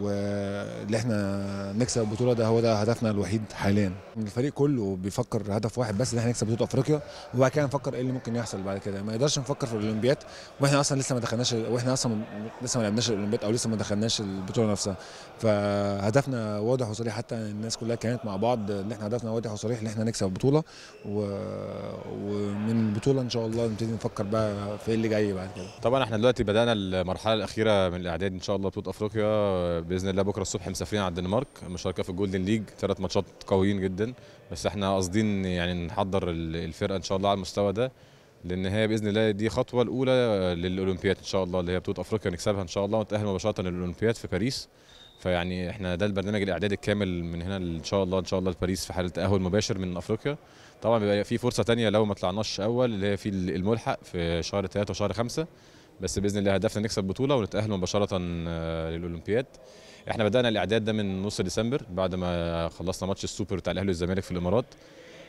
واللي احنا نكسب البطوله ده هو ده هدفنا الوحيد حاليا الفريق كله بيفكر هدف واحد بس ان احنا نكسب بطوله افريقيا وبعد كده نفكر ايه اللي ممكن يحصل بعد كده ما نقدرش نفكر في الاولمبيات واحنا اصلا لسه ما دخلناش واحنا اصلا لسه ما لعبناش الاولمبيات او لسه ما دخلناش البطوله نفسها فهدفنا واضح وصريح حتى الناس كلها كانت مع بعض ان احنا هدفنا واضح وصريح ان احنا نكسب البطوله و... ومن البطوله ان شاء الله نبتدي نفكر بقى في ايه اللي جاي بعد كده طبعا احنا دلوقتي بدانا المرحله الاخيره من الاعداد ان شاء الله بطوله افريقيا باذن الله بكره الصبح مسافرين على الدنمارك مشاركه في الجولدن ليج ثلاث ماتشات قويين جدا بس احنا قاصدين يعني نحضر الفرقه ان شاء الله على المستوى ده لان هي باذن الله دي خطوه الاولى للاولمبياد ان شاء الله اللي هي بطوله افريقيا نكسبها ان شاء الله ونتاهل مباشره للاولمبياد في باريس فيعني احنا ده البرنامج الاعدادي الكامل من هنا ان شاء الله ان شاء الله لباريس في حاله تاهل مباشر من افريقيا طبعا بيبقى في فرصه ثانيه لو ما طلعناش اول اللي هي في الملحق في شهر 3 وشهر 5 بس باذن الله هدفنا نكسب بطوله ونتاهل مباشره آه، للاولمبياد احنا بدانا الاعداد ده من نص ديسمبر بعد ما خلصنا ماتش السوبر بتاع الاهلي والزمالك في الامارات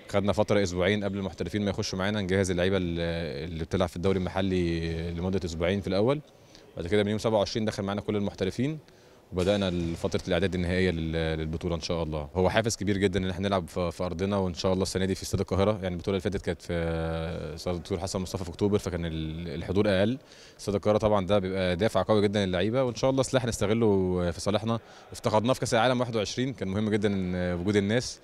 خدنا فتره اسبوعين قبل المحترفين ما يخشوا معانا نجهز اللعيبه اللي بتلعب في الدوري المحلي لمده اسبوعين في الاول بعد كده من يوم 27 دخل معانا كل المحترفين وبدانا فتره الاعداد النهائيه للبطوله ان شاء الله هو حافز كبير جدا ان احنا نلعب في ارضنا وان شاء الله السنه دي في استاد القاهره يعني البطوله اللي فاتت كانت في استاد الدكتور حسن مصطفى في اكتوبر فكان الحضور اقل استاد القاهره طبعا ده بيبقى دافع قوي جدا للعيبه وان شاء الله سلاح نستغله في صالحنا افتقدناه في كاس العالم 21 كان مهم جدا وجود الناس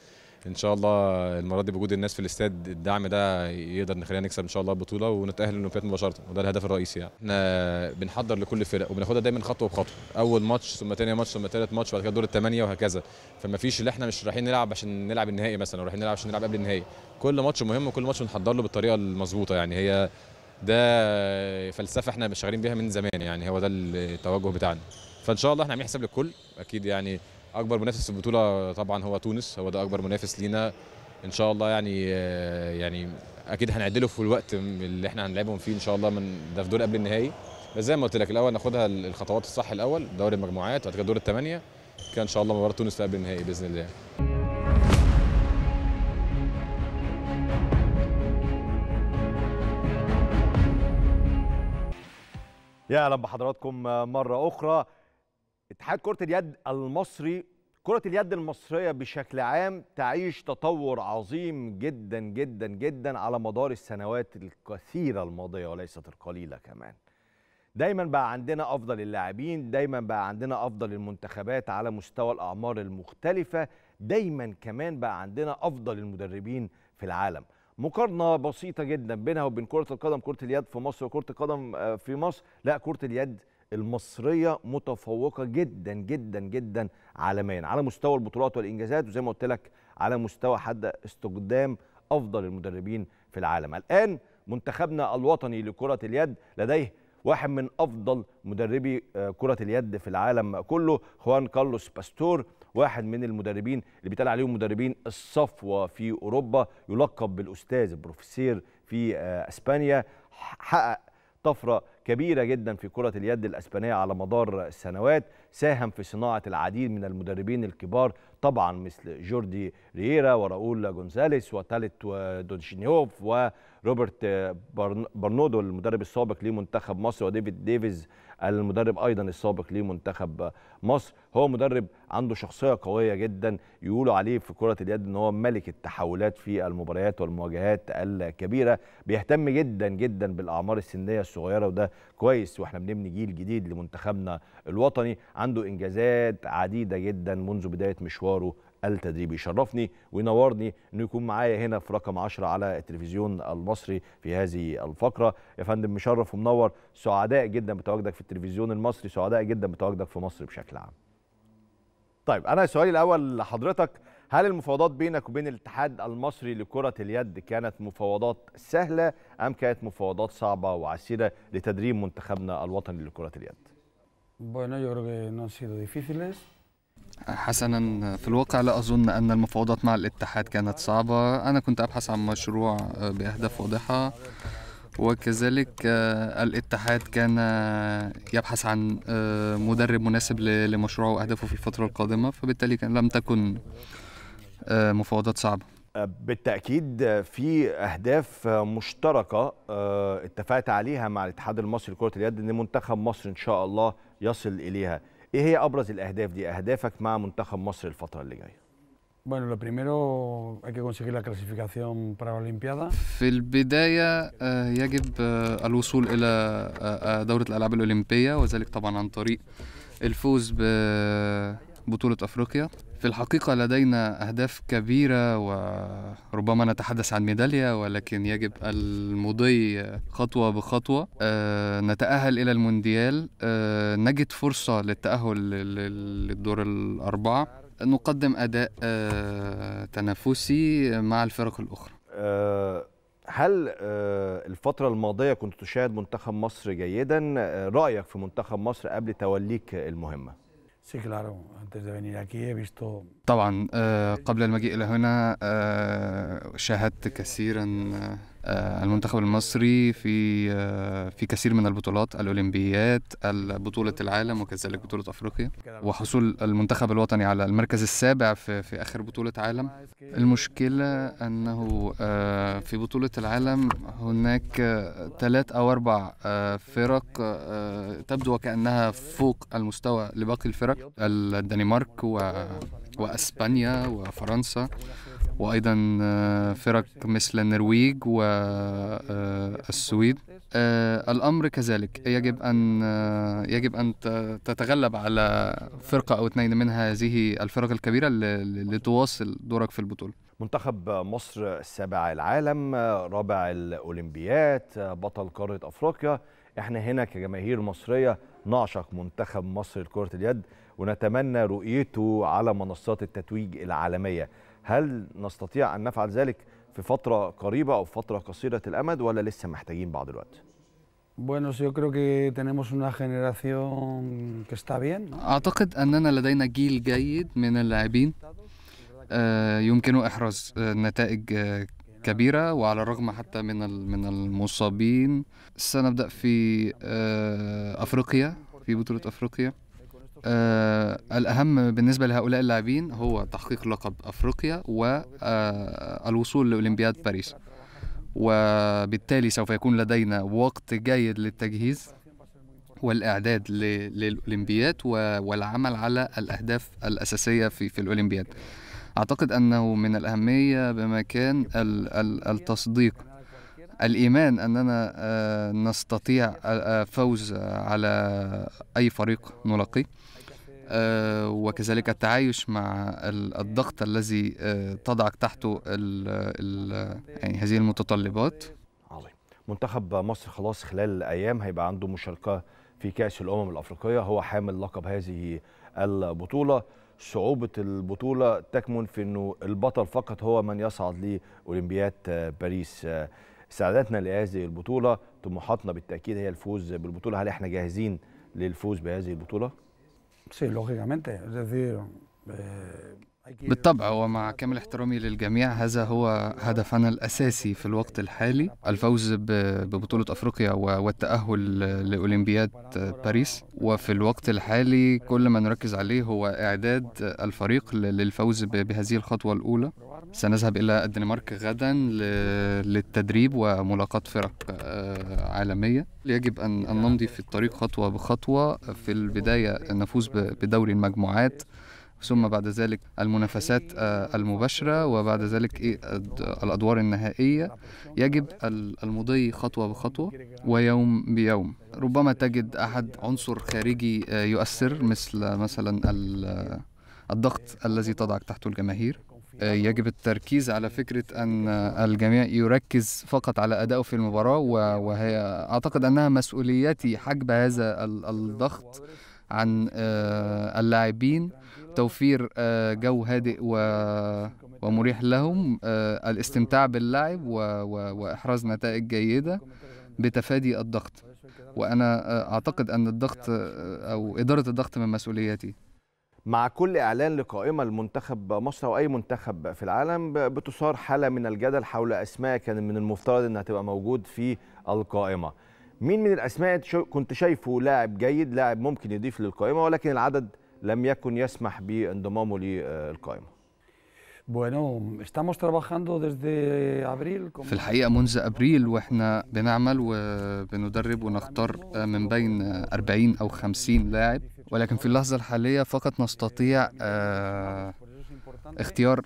ان شاء الله المره دي بوجود الناس في الاستاد الدعم ده يقدر نخلينا نكسب ان شاء الله البطوله ونتاهل للاولمبياد مباشره وده الهدف الرئيسي يعني احنا بنحضر لكل الفرق وبناخدها دايما خطوه بخطوه اول ماتش ثم ثاني ماتش ثم ثالث ماتش وبعد كده دور الثمانيه وهكذا فما فيش اللي احنا مش رايحين نلعب عشان نلعب النهائي مثلا رايحين نلعب عشان نلعب قبل النهائي كل ماتش مهم وكل ماتش بنحضر له بالطريقه المظبوطه يعني هي ده فلسفه احنا شغالين بيها من زمان يعني هو ده التوجه بتاعنا فان شاء الله احنا عاملين حساب للكل اكيد يعني اكبر منافس في البطوله طبعا هو تونس هو ده اكبر منافس لينا ان شاء الله يعني آه، يعني اكيد هنعدله في الوقت اللي احنا هنلعبهم فيه ان شاء الله من ده في دور قبل النهائي بس زي ما قلت لك الاول ناخدها الخطوات الصح الاول دوري المجموعات وبعد كده دور الثمانيه كان ان شاء الله مباراه تونس في قبل النهائي باذن الله يا اهلا بحضراتكم آه، مره اخرى اتحاد كرة اليد المصري كرة اليد المصرية بشكل عام تعيش تطور عظيم جدا جدا جدا على مدار السنوات الكثيرة الماضية وليست القليلة كمان دايما بقى عندنا أفضل اللاعبين دايما بقى عندنا أفضل المنتخبات على مستوى الأعمار المختلفة دايما كمان بقى عندنا أفضل المدربين في العالم مقارنة بسيطة جدا بينها وبين كرة القدم كرة اليد في مصر وكرة القدم آه، في مصر لا كرة اليد المصريه متفوقه جدا جدا جدا عالميا على مستوى البطولات والانجازات وزي ما قلت لك على مستوى حتى استقدام افضل المدربين في العالم الان منتخبنا الوطني لكره اليد لديه واحد من افضل مدربي آه، كره اليد في العالم كله خوان كارلوس باستور واحد من المدربين اللي بيتقال عليهم مدربين الصفوه في اوروبا يلقب بالاستاذ البروفيسير في آه، اسبانيا حقق طفره كبيرة جدا في كرة اليد الأسبانية على مدار السنوات ساهم في صناعة العديد من المدربين الكبار طبعا مثل جوردي رييرا وراؤول جونزاليس وتالت دونشينيوف وروبرت برنودو المدرب السابق لمنتخب مصر وديفيد ديفيز المدرب ايضا السابق لمنتخب مصر هو مدرب عنده شخصيه قويه جدا يقولوا عليه في كره اليد ان هو ملك التحولات في المباريات والمواجهات الكبيره بيهتم جدا جدا بالاعمار السنيه الصغيره وده كويس واحنا بنبني جيل جديد لمنتخبنا الوطني عنده انجازات عديده جدا منذ بدايه مشواره التدريبي يشرفني وينورني انه يكون معايا هنا في رقم 10 على التلفزيون المصري في هذه الفقره يا فندم مشرف ومنور سعداء جدا بتواجدك في التلفزيون المصري سعداء جدا بتواجدك في مصر بشكل عام طيب انا سؤالي الاول لحضرتك هل المفاوضات بينك وبين الاتحاد المصري لكرة اليد كانت مفاوضات سهلة أم كانت مفاوضات صعبة وعسيرة لتدريب منتخبنا الوطني لكرة اليد؟ Bueno, yo creo que no han sido difíciles. حسنا في الواقع لا أظن أن المفاوضات مع الاتحاد كانت صعبة أنا كنت أبحث عن مشروع آه، بأهداف واضحة وكذلك آه، الاتحاد كان آه، يبحث عن مدرب مناسب لمشروعه وأهدافه في الفترة القادمة فبالتالي لم تكن مفاوضات صعبة بالتأكيد في أهداف مشتركة اتفقت عليها مع الاتحاد المصري لكرة اليد أن منتخب مصر إن شاء الله يصل إليها ايه هي ابرز الاهداف دي اهدافك مع منتخب مصر الفتره اللي جايه Bueno, lo primero hay que conseguir la clasificación para la Olimpiada. في البداية آه، يجب آه، الوصول إلى آه، دورة الألعاب الأولمبية وذلك طبعا عن طريق الفوز ببطولة أفريقيا في الحقيقة لدينا أهداف كبيرة وربما نتحدث عن ميدالية ولكن يجب المضي خطوة بخطوة آه، نتأهل إلى المونديال آه، نجد فرصة للتأهل للدور الأربعة نقدم أداء آه، تنافسي مع الفرق الأخرى هل الفترة الماضية كنت تشاهد منتخب مصر جيدا رأيك في منتخب مصر قبل توليك المهمة؟ طبعا آه، قبل المجيء إلى هنا آه، شاهدت كثيرا آه، آه، المنتخب المصري في آه، في كثير من البطولات الاولمبيات بطوله العالم وكذلك بطوله افريقيا وحصول المنتخب الوطني على المركز السابع في, في اخر بطوله عالم المشكله انه آه، في بطوله العالم هناك ثلاث او اربع فرق تبدو وكانها فوق المستوى لباقي الفرق الدنمارك واسبانيا وفرنسا وأيضا آه، فرق مثل النرويج والسويد آه، آه، الأمر كذلك يجب أن يجب أن تتغلب على فرقة أو اثنين من هذه الفرق الكبيرة لتواصل دورك في البطولة منتخب مصر السابع العالم رابع الأولمبيات بطل قارة أفريقيا احنا هنا كجماهير مصرية نعشق منتخب مصر لكرة اليد ونتمنى رؤيته على منصات التتويج العالمية هل نستطيع أن نفعل ذلك في فترة قريبة أو فترة قصيرة الأمد ولا لسه محتاجين بعض الوقت؟ أعتقد أننا لدينا جيل جيد من اللاعبين آه، يمكنه إحراز آه، نتائج آه، كبيرة وعلى الرغم حتى من من المصابين سنبدأ في أفريقيا في بطولة أفريقيا آه الأهم بالنسبة لهؤلاء اللاعبين هو تحقيق لقب أفريقيا والوصول آه، لأولمبياد باريس وبالتالي سوف يكون لدينا وقت جيد للتجهيز والإعداد للأولمبياد والعمل على الأهداف الأساسية في, في الأولمبياد أعتقد أنه من الأهمية بمكان التصديق الإيمان أننا آه، نستطيع الفوز آه، على أي فريق نلقيه آه، وكذلك التعايش مع الضغط الذي آه، تضعك تحته الـ الـ يعني هذه المتطلبات عظيم منتخب مصر خلاص خلال ايام هيبقى عنده مشاركه في كاس الامم الافريقيه هو حامل لقب هذه البطوله صعوبة البطولة تكمن في أنه البطل فقط هو من يصعد لأولمبياد باريس سعادتنا لهذه البطولة طموحاتنا بالتأكيد هي الفوز بالبطولة هل احنا جاهزين للفوز بهذه البطولة؟ Sí, lógicamente. Es decir, eh, بالطبع ومع كامل احترامي للجميع هذا هو هدفنا الأساسي في الوقت الحالي الفوز ببطولة أفريقيا والتأهل لأولمبياد باريس وفي الوقت الحالي كل ما نركز عليه هو إعداد الفريق للفوز بهذه الخطوة الأولى سنذهب إلى الدنمارك غدا للتدريب وملاقاة فرق آه، عالمية يجب أن نمضي في الطريق خطوة بخطوة في البداية نفوز بدوري المجموعات ثم بعد ذلك المنافسات آه، المباشرة وبعد ذلك إيه، الأدوار النهائية يجب المضي خطوة بخطوة ويوم بيوم ربما تجد أحد عنصر خارجي آه، يؤثر مثل مثلا الضغط الذي تضعك تحته الجماهير آه، يجب التركيز على فكرة أن الجميع يركز فقط على أدائه في المباراة وهي أعتقد أنها مسؤوليتي حجب هذا الضغط عن اللاعبين توفير آه، جو هادئ ومريح لهم آه، الاستمتاع باللعب وإحراز نتائج جيدة بتفادي الضغط وأنا آه، أعتقد أن الضغط أو إدارة الضغط من مسؤولياتي مع كل إعلان لقائمة المنتخب مصر أو أي منتخب في العالم بتثار حالة من الجدل حول أسماء كان من المفترض أنها تبقى موجود في القائمة مين من الأسماء كنت شايفه لاعب جيد لاعب ممكن يضيف للقائمة ولكن العدد لم يكن يسمح بانضمامه للقائمة في الحقيقة منذ أبريل وإحنا بنعمل وبندرب ونختار من بين 40 أو 50 لاعب ولكن في اللحظة الحالية فقط نستطيع آه، اختيار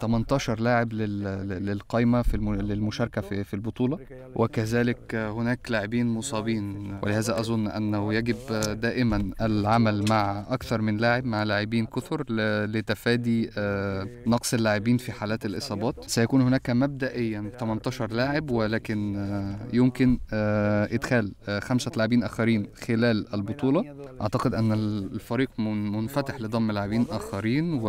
18 آه، لاعب للقائمة في للمشاركة في البطولة وكذلك هناك لاعبين مصابين ولهذا أظن أنه يجب دائما العمل مع أكثر من لاعب مع لاعبين كثر لتفادي آه، نقص اللاعبين في حالات الإصابات سيكون هناك مبدئيا 18 لاعب ولكن آه، يمكن إدخال خمسة لاعبين آخرين خلال البطولة أعتقد أن الفريق منفتح لضم لاعبين آخرين و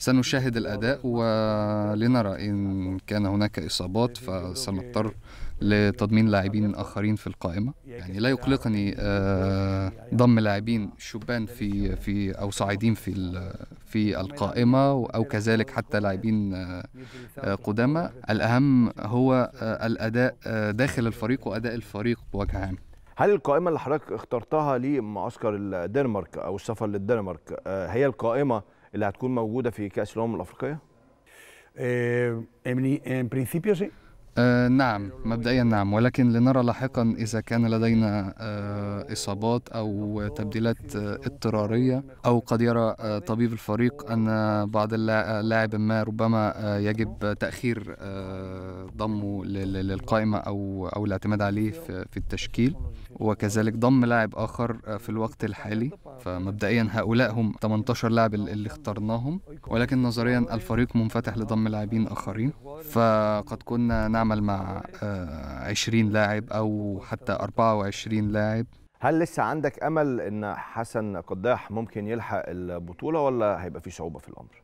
سنشاهد الأداء ولنرى إن كان هناك إصابات فسنضطر لتضمين لاعبين آخرين في القائمة يعني لا يقلقني آه، ضم لاعبين شبان في في أو صاعدين في في القائمة أو كذلك حتى لاعبين آه، آه، قدامى الأهم هو الأداء داخل الفريق وأداء الفريق بوجه عام هل القائمة اللي حضرتك اخترتها لمعسكر الدنمارك أو السفر للدنمارك هي القائمة اللي هتكون موجوده في كاس الامم الافريقيه؟ ان eh, principio sí. آه نعم مبدئيا نعم ولكن لنرى لاحقا إذا كان لدينا آه إصابات أو تبديلات آه اضطرارية أو قد يرى آه طبيب الفريق أن بعض اللاعب ما ربما آه يجب تأخير آه ضمه للقائمة أو أو الاعتماد عليه في التشكيل وكذلك ضم لاعب آخر آه، في الوقت الحالي فمبدئيا هؤلاء هم 18 لاعب اللي اخترناهم ولكن نظريا الفريق منفتح لضم لاعبين آخرين فقد كنا نعم نعمل مع 20 آه، لاعب او حتى 24 لاعب هل لسه عندك امل ان حسن قداح ممكن يلحق البطوله ولا هيبقى في صعوبه في الامر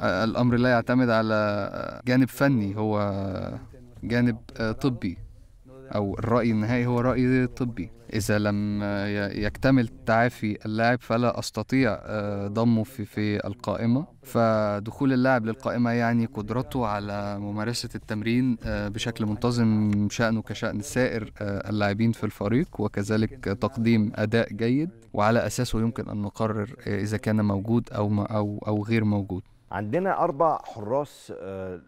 آه، الامر لا يعتمد على آه، جانب فني هو جانب طبي او الراي النهائي هو راي طبي إذا لم يكتمل تعافي اللاعب فلا أستطيع آه، ضمه في, في القائمة فدخول اللاعب للقائمة يعني قدرته على ممارسة التمرين آه، بشكل منتظم شأنه كشأن سائر آه، اللاعبين في الفريق وكذلك تقديم أداء جيد وعلى أساسه يمكن أن نقرر إذا كان موجود أو, أو, أو غير موجود عندنا أربع حراس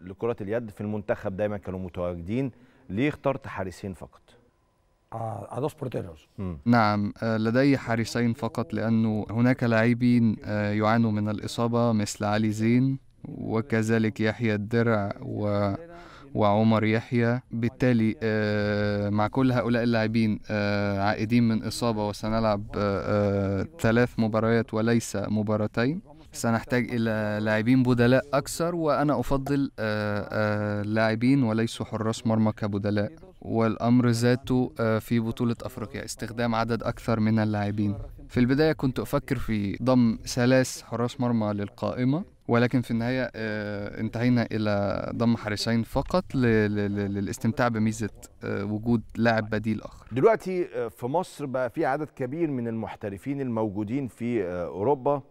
لكرة اليد في المنتخب دايما كانوا متواجدين ليه اخترت حارسين فقط؟ على آه، آه، نعم آه، لدي حارسين فقط لأنه هناك لاعبين يعانوا من الإصابة مثل علي زين وكذلك يحيى الدرع و وعمر يحيى بالتالي مع كل هؤلاء اللاعبين عائدين من إصابة وسنلعب ثلاث مباريات وليس مباراتين سنحتاج إلى لاعبين بدلاء أكثر وأنا أفضل لاعبين وليس حراس مرمى كبدلاء والأمر ذاته آه، في بطولة أفريقيا استخدام عدد أكثر من اللاعبين في البداية كنت أفكر في ضم ثلاث حراس مرمى للقائمة ولكن في النهاية آه، انتهينا إلى ضم حارسين فقط للاستمتاع بميزة آه، وجود لاعب بديل آخر دلوقتي في مصر بقى في عدد كبير من المحترفين الموجودين في أوروبا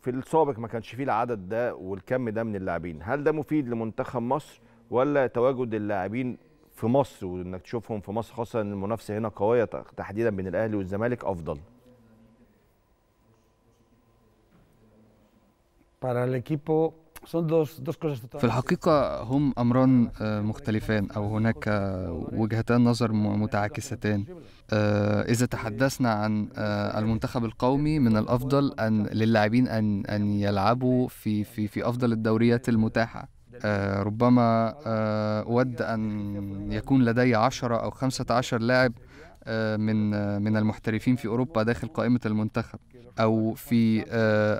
في السابق ما كانش فيه العدد ده والكم ده من اللاعبين هل ده مفيد لمنتخب مصر ولا تواجد اللاعبين في مصر وانك تشوفهم في مصر خاصه ان المنافسه هنا قويه تحديدا بين الاهلي والزمالك افضل في الحقيقة هم أمران آه، مختلفان أو هناك آه، وجهتان نظر متعاكستان آه، إذا تحدثنا عن المنتخب القومي من الأفضل أن للاعبين أن أن يلعبوا في في في أفضل الدوريات المتاحة آه، ربما آه، أود أن يكون لدي عشرة أو خمسة عشر لاعب آه، من من المحترفين في أوروبا داخل قائمة المنتخب أو في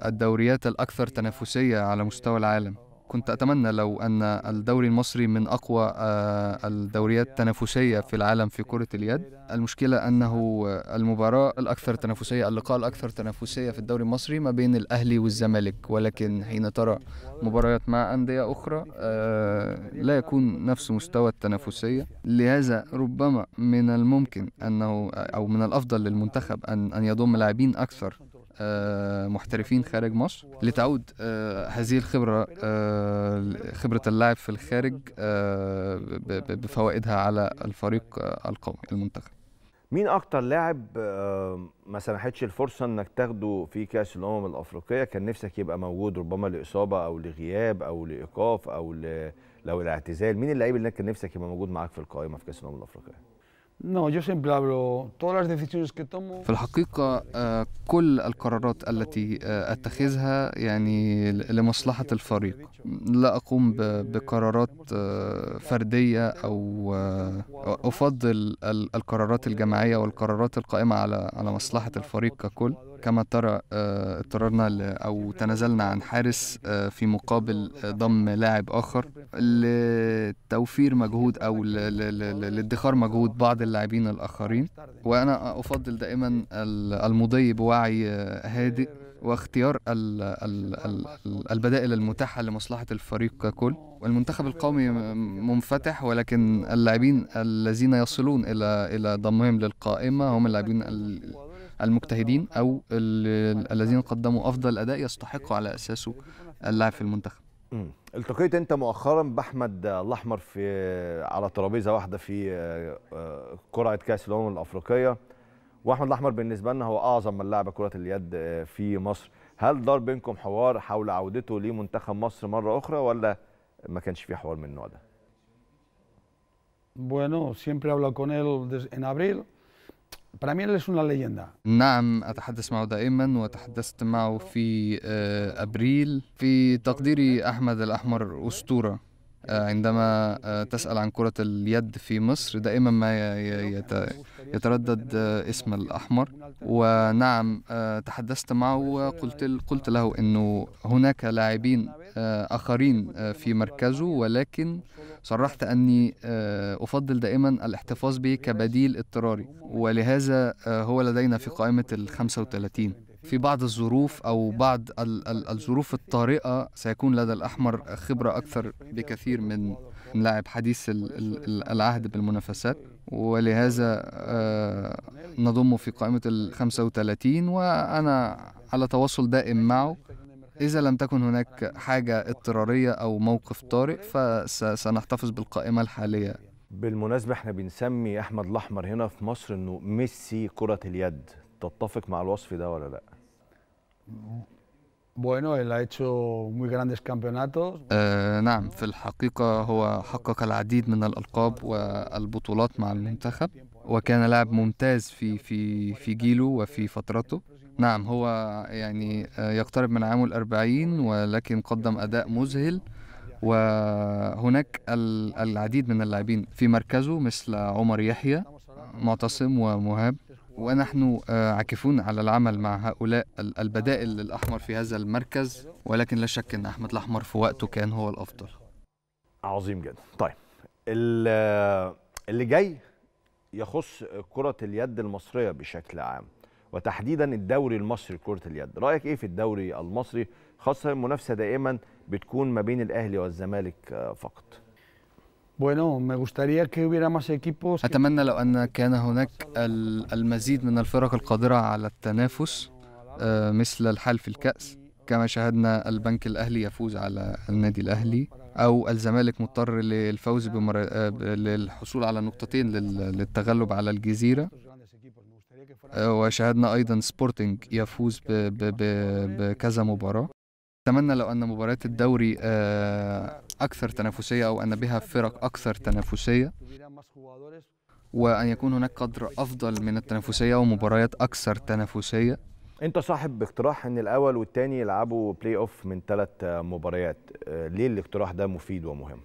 الدوريات الأكثر تنافسية على مستوى العالم كنت أتمنى لو أن الدوري المصري من أقوى آه، الدوريات التنافسية في العالم في كرة اليد المشكلة أنه المباراة الأكثر تنافسية اللقاء الأكثر تنافسية في الدوري المصري ما بين الأهلي والزمالك ولكن حين ترى مباريات مع أندية أخرى آه، لا يكون نفس مستوى التنافسية لهذا ربما من الممكن أنه أو من الأفضل للمنتخب أن أن يضم لاعبين أكثر آه، محترفين خارج مصر لتعود آه، هذه الخبرة آه، خبرة اللاعب في الخارج بفوائدها على الفريق القومي المنتخب مين اكتر لاعب ما سمحتش الفرصه انك تاخده في كاس الامم الافريقيه كان نفسك يبقى موجود ربما لاصابه او لغياب او لايقاف او لو الاعتزال مين اللاعب اللي كان نفسك يبقى موجود معاك في القائمه في كاس الامم الافريقيه في الحقيقة آه، كل القرارات التي آه، أتخذها يعني لمصلحة الفريق لا أقوم بقرارات آه، فردية أو أفضل القرارات الجماعية والقرارات القائمة على مصلحة الفريق ككل كما ترى آه، اضطررنا أو تنازلنا عن حارس آه، في مقابل آه، ضم لاعب آخر لتوفير مجهود أو لادخار مجهود بعض اللاعبين الآخرين وأنا أفضل دائما المضي بوعي هادئ واختيار الـ الـ الـ البدائل المتاحة لمصلحة الفريق ككل والمنتخب القومي منفتح ولكن اللاعبين الذين يصلون إلى إلى ضمهم للقائمة هم اللاعبين المجتهدين او الذين قدموا افضل اداء يستحق على اساسه اللعب في المنتخب التقيت انت مؤخرا باحمد الاحمر في على ترابيزه واحده في قرعه آه، آه، كاس الامم الافريقيه واحمد الاحمر بالنسبه لنا هو اعظم من لعب كره اليد آه، في مصر هل دار بينكم حوار حول عودته لمنتخب مصر مره اخرى ولا ما كانش في حوار من النوع ده Bueno, siempre hablo con él en abril. براميليس ولا ليجندا نعم أتحدث معه دائما وتحدثت معه في آه، أبريل في تقديري أحمد الأحمر أسطورة آه، عندما آه، تسأل عن كرة اليد في مصر دائما ما يتردد اسم الأحمر ونعم تحدثت معه وقلت قلت له أنه هناك لاعبين آخرين في مركزه ولكن صرحت أني آه، أفضل دائما الاحتفاظ به كبديل اضطراري ولهذا آه، هو لدينا في قائمة ال 35 في بعض الظروف أو بعض الظروف الطارئة سيكون لدى الأحمر خبرة أكثر بكثير من لاعب حديث العهد بالمنافسات ولهذا آه، نضمه في قائمة ال 35 وأنا على تواصل دائم معه إذا لم تكن هناك حاجة اضطرارية أو موقف طارئ فسنحتفظ بالقائمة الحالية بالمناسبة احنا بنسمي أحمد الأحمر هنا في مصر أنه ميسي كرة اليد تتفق مع الوصف ده ولا لأ؟ Bueno, él ha hecho muy grandes campeonatos. آه، نعم في الحقيقة هو حقق العديد من الألقاب والبطولات مع المنتخب وكان لاعب ممتاز في في في جيله وفي فترته نعم هو يعني آه، يقترب من عامه الأربعين ولكن قدم أداء مذهل وهناك العديد من اللاعبين في مركزه مثل عمر يحيى معتصم ومهاب ونحن آه، عاكفون على العمل مع هؤلاء البدائل الأحمر في هذا المركز ولكن لا شك أن أحمد الأحمر في وقته كان هو الأفضل عظيم جدا طيب اللي جاي يخص كرة اليد المصرية بشكل عام وتحديدا الدوري المصري لكره اليد رايك ايه في الدوري المصري خاصه المنافسه دائما بتكون ما بين الاهلي والزمالك آه، فقط أتمنى لو أن كان هناك المزيد من الفرق القادرة على التنافس آه، مثل الحال في الكأس كما شاهدنا البنك الأهلي يفوز على النادي الأهلي أو الزمالك مضطر للفوز بمر... آه، للحصول على نقطتين للتغلب على الجزيرة آه، وشاهدنا أيضا سبورتنج يفوز بكذا مباراة أتمنى لو أن مباريات الدوري آه، أكثر تنافسية أو أن بها فرق أكثر تنافسية وأن يكون هناك قدر أفضل من التنافسية ومباريات أكثر تنافسية أنت صاحب اقتراح أن الأول والثاني يلعبوا بلاي أوف من ثلاث مباريات آه، ليه الاقتراح ده مفيد ومهم؟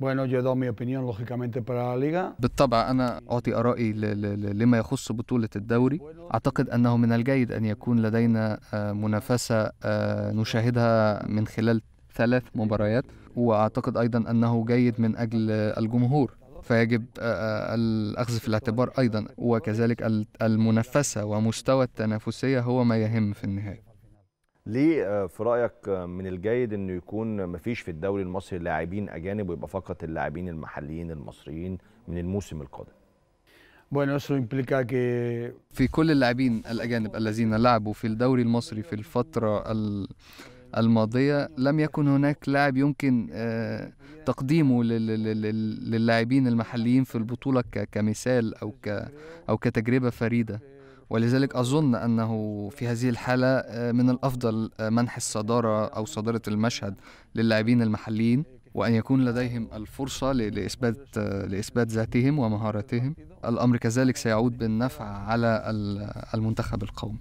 بالطبع أنا أعطي آرائي لما يخص بطولة الدوري أعتقد أنه من الجيد أن يكون لدينا آه، منافسة آه، نشاهدها من خلال ثلاث مباريات وأعتقد أيضا أنه جيد من أجل الجمهور فيجب آه، الأخذ في الاعتبار أيضا وكذلك المنافسة ومستوى التنافسية هو ما يهم في النهاية ليه آه، في رايك آه، من الجيد انه يكون مفيش في الدوري المصري لاعبين اجانب ويبقى فقط اللاعبين المحليين المصريين من الموسم القادم في كل اللاعبين الأجانب الذين لعبوا في الدوري المصري في الفترة الماضية لم يكن هناك لاعب يمكن آه، تقديمه للاعبين المحليين في البطولة كمثال أو كتجربة فريدة ولذلك أظن أنه في هذه الحالة آه، من الأفضل آه، منح الصدارة أو صدارة المشهد للاعبين المحليين وأن يكون لديهم الفرصة لإثبات آه، لإثبات ذاتهم ومهاراتهم الأمر كذلك سيعود بالنفع على المنتخب القومي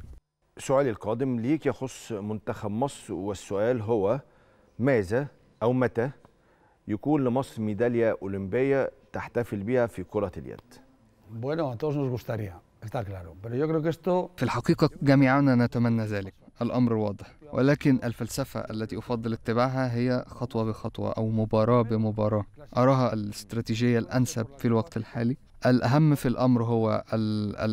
سؤالي القادم ليك يخص منتخب مصر والسؤال هو ماذا أو متى يكون لمصر ميدالية أولمبية تحتفل بها في كرة اليد؟ Bueno, a todos nos gustaría. في الحقيقة جميعنا نتمنى ذلك الأمر واضح ولكن الفلسفة التي أفضل اتباعها هي خطوة بخطوة أو مباراة بمباراة أراها الاستراتيجية الأنسب في الوقت الحالي الأهم في الأمر هو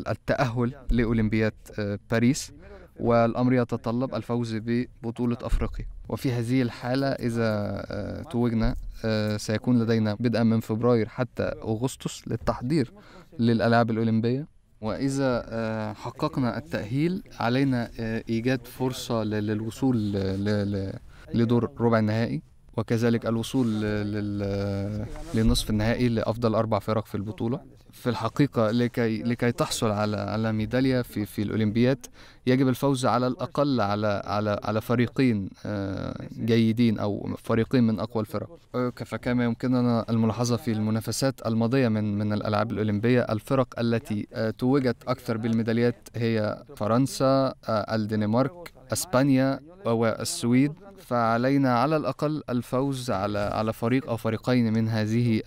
التأهل لأولمبياد آه، باريس والأمر يتطلب الفوز ببطولة أفريقيا وفي هذه الحالة إذا آه، توجنا آه، سيكون لدينا بدءا من فبراير حتى أغسطس للتحضير للألعاب الأولمبية وإذا آه، حققنا التأهيل علينا آه، إيجاد فرصة للوصول لدور ربع النهائي وكذلك الوصول لنصف النهائي لأفضل أربع فرق في البطولة في الحقيقة لكي لكي تحصل على على ميدالية في في الأولمبياد يجب الفوز على الأقل على على على فريقين آه، جيدين أو فريقين من أقوى الفرق فكما يمكننا الملاحظة في المنافسات الماضية من من الألعاب الأولمبية الفرق التي آه، توجت أكثر بالميداليات هي فرنسا آه، الدنمارك اسبانيا والسويد فعلينا على الاقل الفوز على على فريق او فريقين من هذه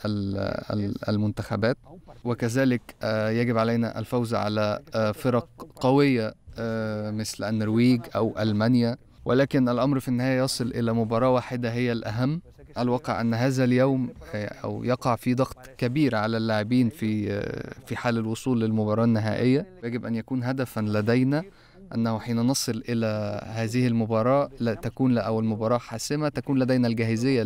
المنتخبات وكذلك آه، يجب علينا الفوز على آه، فرق قويه آه، مثل النرويج او المانيا ولكن الامر في النهايه يصل الى مباراه واحده هي الاهم الواقع ان هذا اليوم او يقع في ضغط كبير على اللاعبين في في حال الوصول للمباراه النهائيه يجب ان يكون هدفا لدينا أنه حين نصل إلى هذه المباراة لا تكون أو المباراة حاسمة تكون لدينا الجاهزية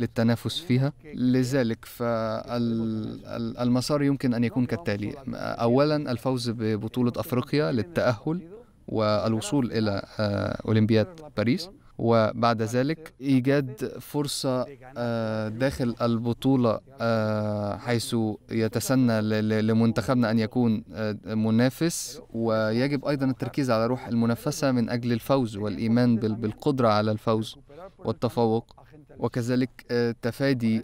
للتنافس فيها لذلك فالمسار يمكن أن يكون كالتالي أولا الفوز ببطولة أفريقيا للتأهل والوصول إلى آه، أولمبياد باريس وبعد ذلك ايجاد فرصه آه، داخل البطوله آه، حيث يتسنى لمنتخبنا ان يكون آه، منافس ويجب ايضا التركيز على روح المنافسه من اجل الفوز والايمان بالقدره على الفوز والتفوق وكذلك تفادي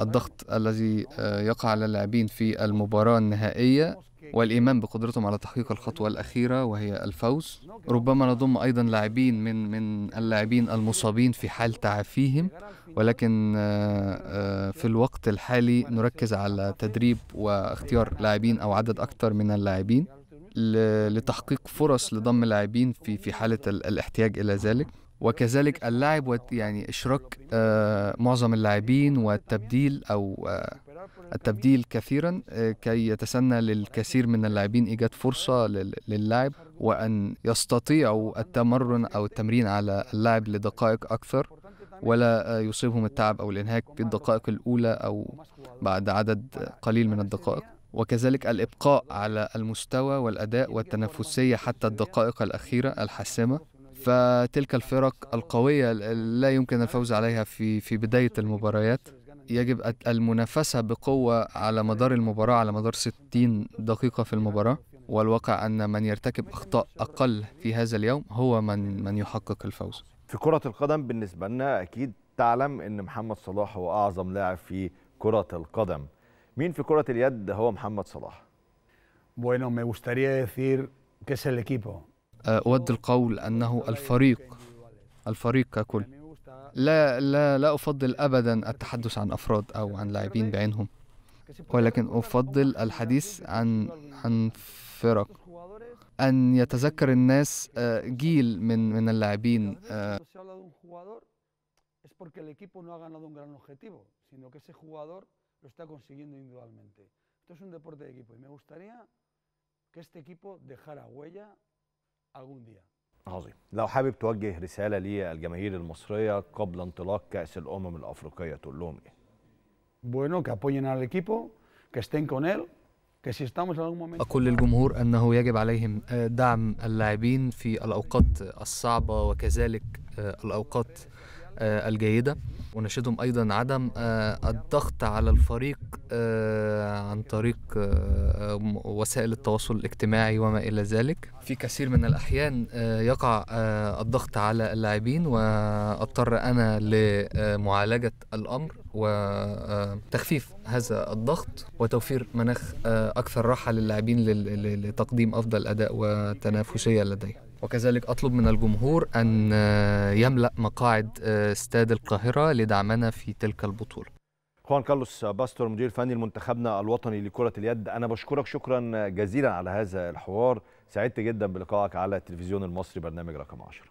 الضغط الذي يقع على اللاعبين في المباراة النهائية والإيمان بقدرتهم على تحقيق الخطوة الأخيرة وهي الفوز ربما نضم أيضا لاعبين من من اللاعبين المصابين في حال تعافيهم ولكن آه، آه، في الوقت الحالي نركز على تدريب واختيار لاعبين أو عدد أكثر من اللاعبين لتحقيق فرص لضم لاعبين في في حالة الاحتياج إلى ذلك وكذلك اللاعب يعني إشراك آه، معظم اللاعبين والتبديل أو التبديل كثيرا آه، كي يتسنى للكثير من اللاعبين إيجاد فرصة للعب وأن يستطيعوا التمرن أو التمرين على اللعب لدقائق أكثر ولا آه، يصيبهم التعب أو الإنهاك في الدقائق الأولى أو بعد عدد قليل من الدقائق وكذلك الإبقاء على المستوى والأداء والتنافسية حتى الدقائق الأخيرة الحاسمة فتلك الفرق القوية لا يمكن الفوز عليها في في بداية المباريات يجب المنافسة بقوة على مدار المباراة على مدار 60 دقيقة في المباراة والواقع أن من يرتكب أخطاء أقل في هذا اليوم هو من من يحقق الفوز في كرة القدم بالنسبة لنا أكيد تعلم أن محمد صلاح هو أعظم لاعب في كرة القدم مين في كرة اليد هو محمد صلاح؟ Bueno, me gustaría decir que es el equipo. أود القول أنه الفريق الفريق ككل لا لا لا افضل ابدا التحدث عن افراد او عن لاعبين بعينهم ولكن افضل الحديث عن عن فرق ان يتذكر الناس آه، جيل من من اللاعبين Este equipo dejara huella algún día. عظيم لو حابب توجه رساله للجماهير المصريه قبل انطلاق كاس الامم الافريقيه تقول لهم ايه؟ Bueno, que apoyen al equipo, que estén con él, أقول للجمهور أنه يجب عليهم آه، دعم اللاعبين في الأوقات الصعبة وكذلك آه، الأوقات آه، الجيدة ونشدهم أيضا عدم آه، الضغط على الفريق آه، عن طريق وسائل التواصل الاجتماعي وما إلى ذلك في كثير من الأحيان يقع الضغط على اللاعبين وأضطر أنا لمعالجة الأمر وتخفيف هذا الضغط وتوفير مناخ أكثر راحة للاعبين لتقديم أفضل أداء وتنافسية لديهم وكذلك أطلب من الجمهور أن آه، يملأ مقاعد آه، استاد القاهرة لدعمنا في تلك البطولة خوان كارلوس باستور مدير فني لمنتخبنا الوطني لكرة اليد أنا بشكرك شكرا جزيلا على هذا الحوار سعدت جدا بلقائك على التلفزيون المصري برنامج رقم 10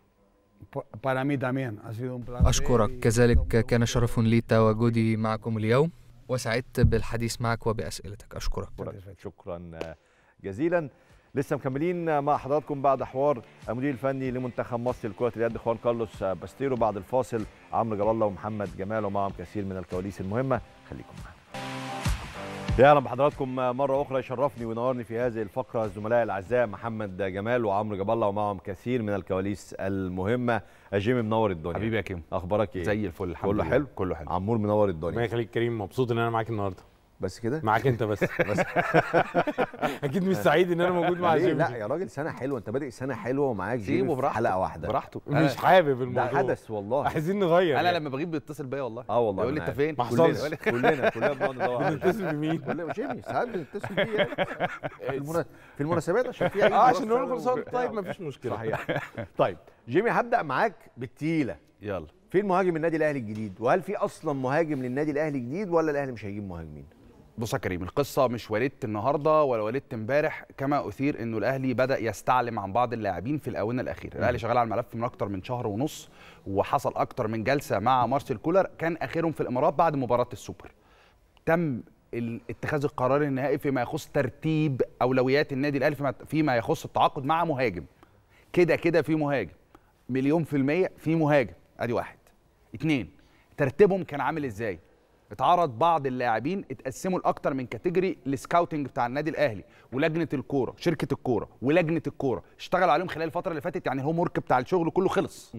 أشكرك كذلك كان شرف لي تواجدي معكم اليوم وسعدت بالحديث معك وبأسئلتك أشكرك شكرا جزيلا لسه مكملين مع حضراتكم بعد حوار المدير الفني لمنتخب مصر لكره اليد خوان كارلوس باستيرو بعد الفاصل عمرو جلال الله ومحمد جمال ومعهم كثير من الكواليس المهمه خليكم معنا يا اهلا بحضراتكم مره اخرى يشرفني وينورني في هذه الفقره الزملاء الاعزاء محمد جمال وعمرو جاب الله ومعهم كثير من الكواليس المهمه أجيم منور الدنيا حبيبي يا كيم اخبارك ايه زي الفل الحمد لله كله حلو كله حلو عمور منور الدنيا الله يخليك كريم مبسوط ان انا معاك النهارده بس كده معاك انت بس بس اكيد مش سعيد ان انا موجود مع جيمي لا يا راجل سنه حلوه انت بادئ سنه حلوه ومعاك جيمي في حلقه واحده براحته مش حابب الموضوع ده حدث والله عايزين نغير انا يعني. لما بغيب بيتصل بيا والله اه والله يقول لي انت فين ما حصلش كلنا كلنا بنقعد ندور بنتصل بمين جيمي ساعات بنتصل بيه في المناسبات عشان في اه عشان نقول خلصان طيب ما فيش مشكله صحيح طيب جيمي هبدا معاك بالتقيله يلا فين مهاجم النادي الاهلي الجديد وهل في اصلا مهاجم للنادي الاهلي الجديد ولا الاهلي مش هيجيب مهاجمين بص يا كريم القصه مش ولدت النهارده ولا ولدت امبارح كما اثير انه الاهلي بدا يستعلم عن بعض اللاعبين في الاونه الاخيره الاهلي شغال على الملف من اكتر من شهر ونص وحصل اكتر من جلسه مع مارسيل كولر كان اخرهم في الامارات بعد مباراه السوبر تم اتخاذ القرار النهائي فيما يخص ترتيب اولويات النادي الاهلي فيما يخص التعاقد مع مهاجم كده كده في مهاجم مليون في المية في مهاجم ادي واحد اتنين ترتيبهم كان عامل ازاي اتعرض بعض اللاعبين اتقسموا لاكتر من كاتيجوري السكاوتنج بتاع النادي الاهلي ولجنه الكوره شركه الكوره ولجنه الكوره اشتغلوا عليهم خلال الفتره اللي فاتت يعني الهوم ورك بتاع الشغل كله خلص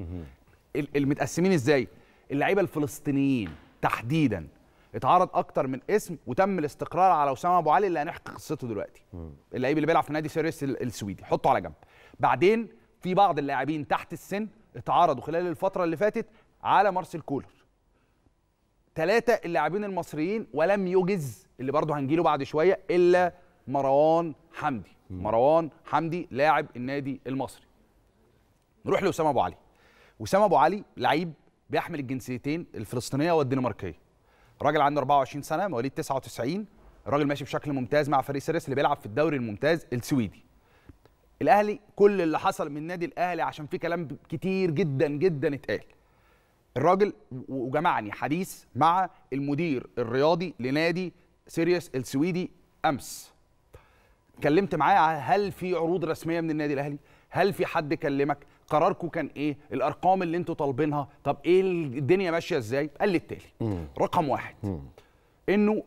المتقسمين ازاي اللعيبه الفلسطينيين تحديدا اتعرض اكتر من اسم وتم الاستقرار على اسامه ابو علي اللي هنحكي قصته دلوقتي اللعيب اللي بيلعب في نادي سيريس السويدي حطه على جنب بعدين في بعض اللاعبين تحت السن اتعرضوا خلال الفتره اللي فاتت على مارسيل كولر ثلاثه اللاعبين المصريين ولم يجز اللي برضه هنجيله بعد شويه الا مروان حمدي م. مروان حمدي لاعب النادي المصري نروح لاسامه ابو علي وسام ابو علي لعيب بيحمل الجنسيتين الفلسطينيه والدنماركيه راجل عنده 24 سنه مواليد 99 الراجل ماشي بشكل ممتاز مع فريق سيريس اللي بيلعب في الدوري الممتاز السويدي الاهلي كل اللي حصل من نادي الاهلي عشان في كلام كتير جدا جدا اتقال الراجل وجمعني حديث مع المدير الرياضي لنادي سيريس السويدي امس اتكلمت معاه هل في عروض رسميه من النادي الاهلي هل في حد كلمك قراركم كان ايه الارقام اللي انتوا طالبينها طب ايه الدنيا ماشيه ازاي قال لي التالي مم. رقم واحد مم. انه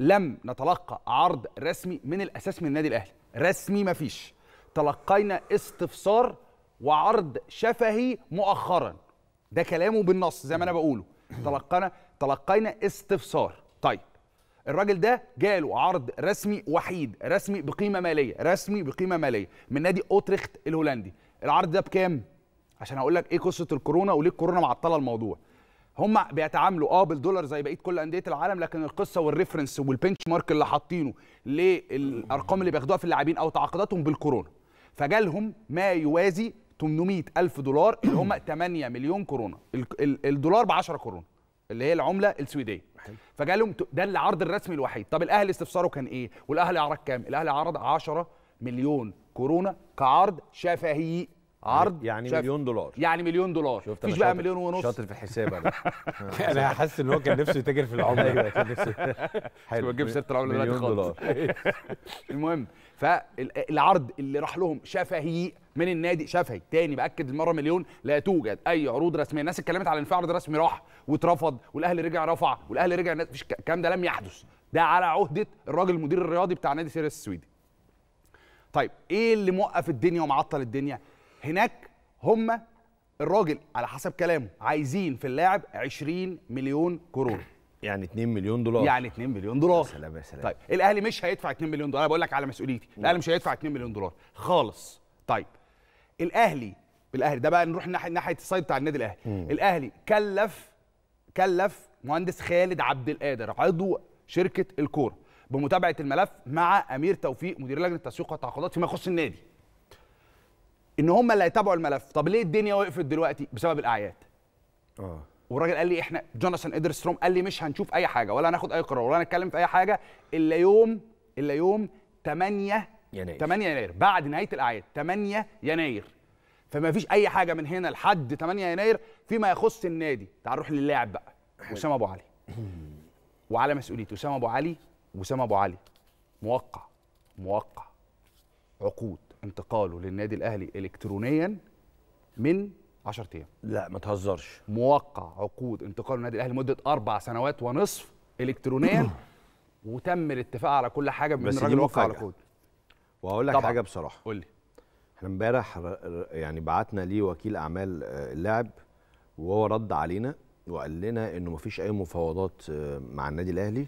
لم نتلقى عرض رسمي من الاساس من النادي الاهلي رسمي مفيش تلقينا استفسار وعرض شفهي مؤخرا ده كلامه بالنص زي ما انا بقوله تلقنا تلقينا استفسار طيب الراجل ده جاله عرض رسمي وحيد رسمي بقيمه ماليه رسمي بقيمه ماليه من نادي اوتريخت الهولندي العرض ده بكام عشان هقول لك ايه قصه الكورونا وليه الكورونا معطله الموضوع هم بيتعاملوا اه بالدولار زي بقيه كل انديه العالم لكن القصه والريفرنس والبنش مارك اللي حاطينه للارقام اللي بياخدوها في اللاعبين او تعاقداتهم بالكورونا فجالهم ما يوازي 800 ألف دولار اللي هم 8 مليون كورونا الدولار ب 10 كورونا اللي هي العمله السويديه فقال لهم ده العرض الرسمي الوحيد طب الاهلي استفساره كان ايه والاهلي عرض كام الاهلي عرض 10 مليون كورونا كعرض شفهي عرض يعني شاف... مليون دولار يعني مليون دولار شفت مفيش بقى مليون ونص شاطر في الحساب انا انا حاسس ان هو كان نفسه يتاجر في العمله ايوه كان نفسه حلو ما سيره العمله دلوقتي خالص المهم فالعرض اللي راح لهم شفهي من النادي شفهي تاني باكد المره مليون لا توجد اي عروض رسميه الناس اتكلمت على ان في عرض رسمي راح واترفض والاهلي رجع رفع والاهلي رجع مفيش الكلام ده لم يحدث ده على عهده الراجل المدير الرياضي بتاع نادي سيريس السويدي طيب ايه اللي موقف الدنيا ومعطل الدنيا هناك هم الراجل على حسب كلامه عايزين في اللاعب 20 مليون كورونا يعني 2 مليون دولار يعني 2 مليون دولار يا سلام يا سلام طيب الاهلي مش هيدفع 2 مليون دولار انا بقول لك على مسؤوليتي الاهلي مش هيدفع 2 مليون دولار خالص طيب الاهلي الاهلي ده بقى نروح ناحيه ناحيه السايد بتاع النادي الاهلي مم. الاهلي كلف كلف مهندس خالد عبد القادر عضو شركه الكوره بمتابعه الملف مع امير توفيق مدير لجنه التسويق والتعاقدات فيما يخص النادي ان هم اللي هيتابعوا الملف طب ليه الدنيا وقفت دلوقتي بسبب الاعياد اه والراجل قال لي احنا جوناثان ادرستروم قال لي مش هنشوف اي حاجه ولا هناخد اي قرار ولا هنتكلم في اي حاجه الا يوم الا يوم 8 يناير 8 يناير بعد نهايه الاعياد 8 يناير فما فيش اي حاجه من هنا لحد 8 يناير فيما يخص النادي تعال نروح للاعب بقى اسامه ابو علي وعلى مسؤوليته اسامه ابو علي وسام ابو علي موقع موقع عقود انتقاله للنادي الاهلي الكترونيا من 10 ايام لا ما تهزرش موقع عقود انتقال النادي الاهلي لمده اربع سنوات ونصف الكترونيا وتم الاتفاق على كل حاجه من الراجل وقع على عقود واقول لك طبعًا. حاجه بصراحه قول لي احنا امبارح يعني بعتنا ليه وكيل اعمال آه، اللاعب وهو رد علينا وقال لنا انه مفيش اي مفاوضات آه، مع النادي الاهلي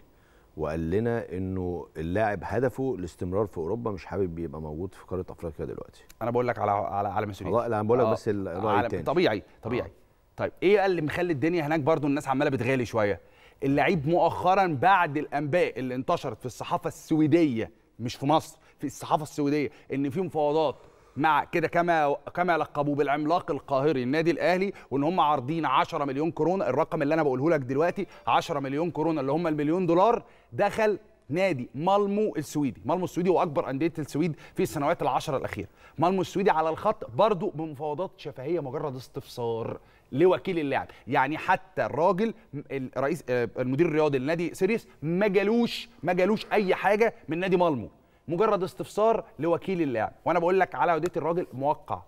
وقال لنا انه اللاعب هدفه الاستمرار في اوروبا مش حابب يبقى موجود في قاره افريقيا دلوقتي انا بقول لك على على على مسؤوليه آه، لا انا بقول لك آه، بس الراي التاني طبيعي طبيعي آه. طيب ايه اللي مخلي الدنيا هناك برضو الناس عماله بتغالي شويه اللعيب مؤخرا بعد الانباء اللي انتشرت في الصحافه السويديه مش في مصر في الصحافه السويديه ان في مفاوضات مع كده كما كما لقبوه بالعملاق القاهري النادي الاهلي وان هم عارضين 10 مليون كورونا الرقم اللي انا بقوله لك دلوقتي 10 مليون كورونا اللي هم المليون دولار دخل نادي مالمو السويدي مالمو السويدي هو اكبر انديه السويد في السنوات العشره الاخيره مالمو السويدي على الخط برضو بمفاوضات شفهيه مجرد استفسار لوكيل اللاعب يعني حتى الراجل الرئيس آه، المدير الرياضي لنادي سيريس ما جالوش ما جالوش اي حاجه من نادي مالمو مجرد استفسار لوكيل اللاعب وانا بقول لك على وديه الراجل موقع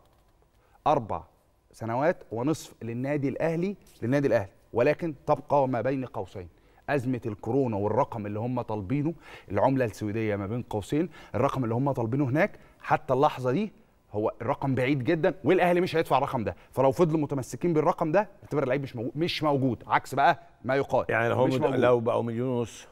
اربع سنوات ونصف للنادي الاهلي للنادي الاهلي ولكن تبقى ما بين قوسين ازمه الكورونا والرقم اللي هم طالبينه العمله السويديه ما بين قوسين الرقم اللي هم طالبينه هناك حتى اللحظه دي هو الرقم بعيد جدا والاهلي مش هيدفع الرقم ده فلو فضلوا متمسكين بالرقم ده اعتبر اللعيب مش موجود مش موجود عكس بقى ما يقال يعني لو مش لو بقوا مليون ونص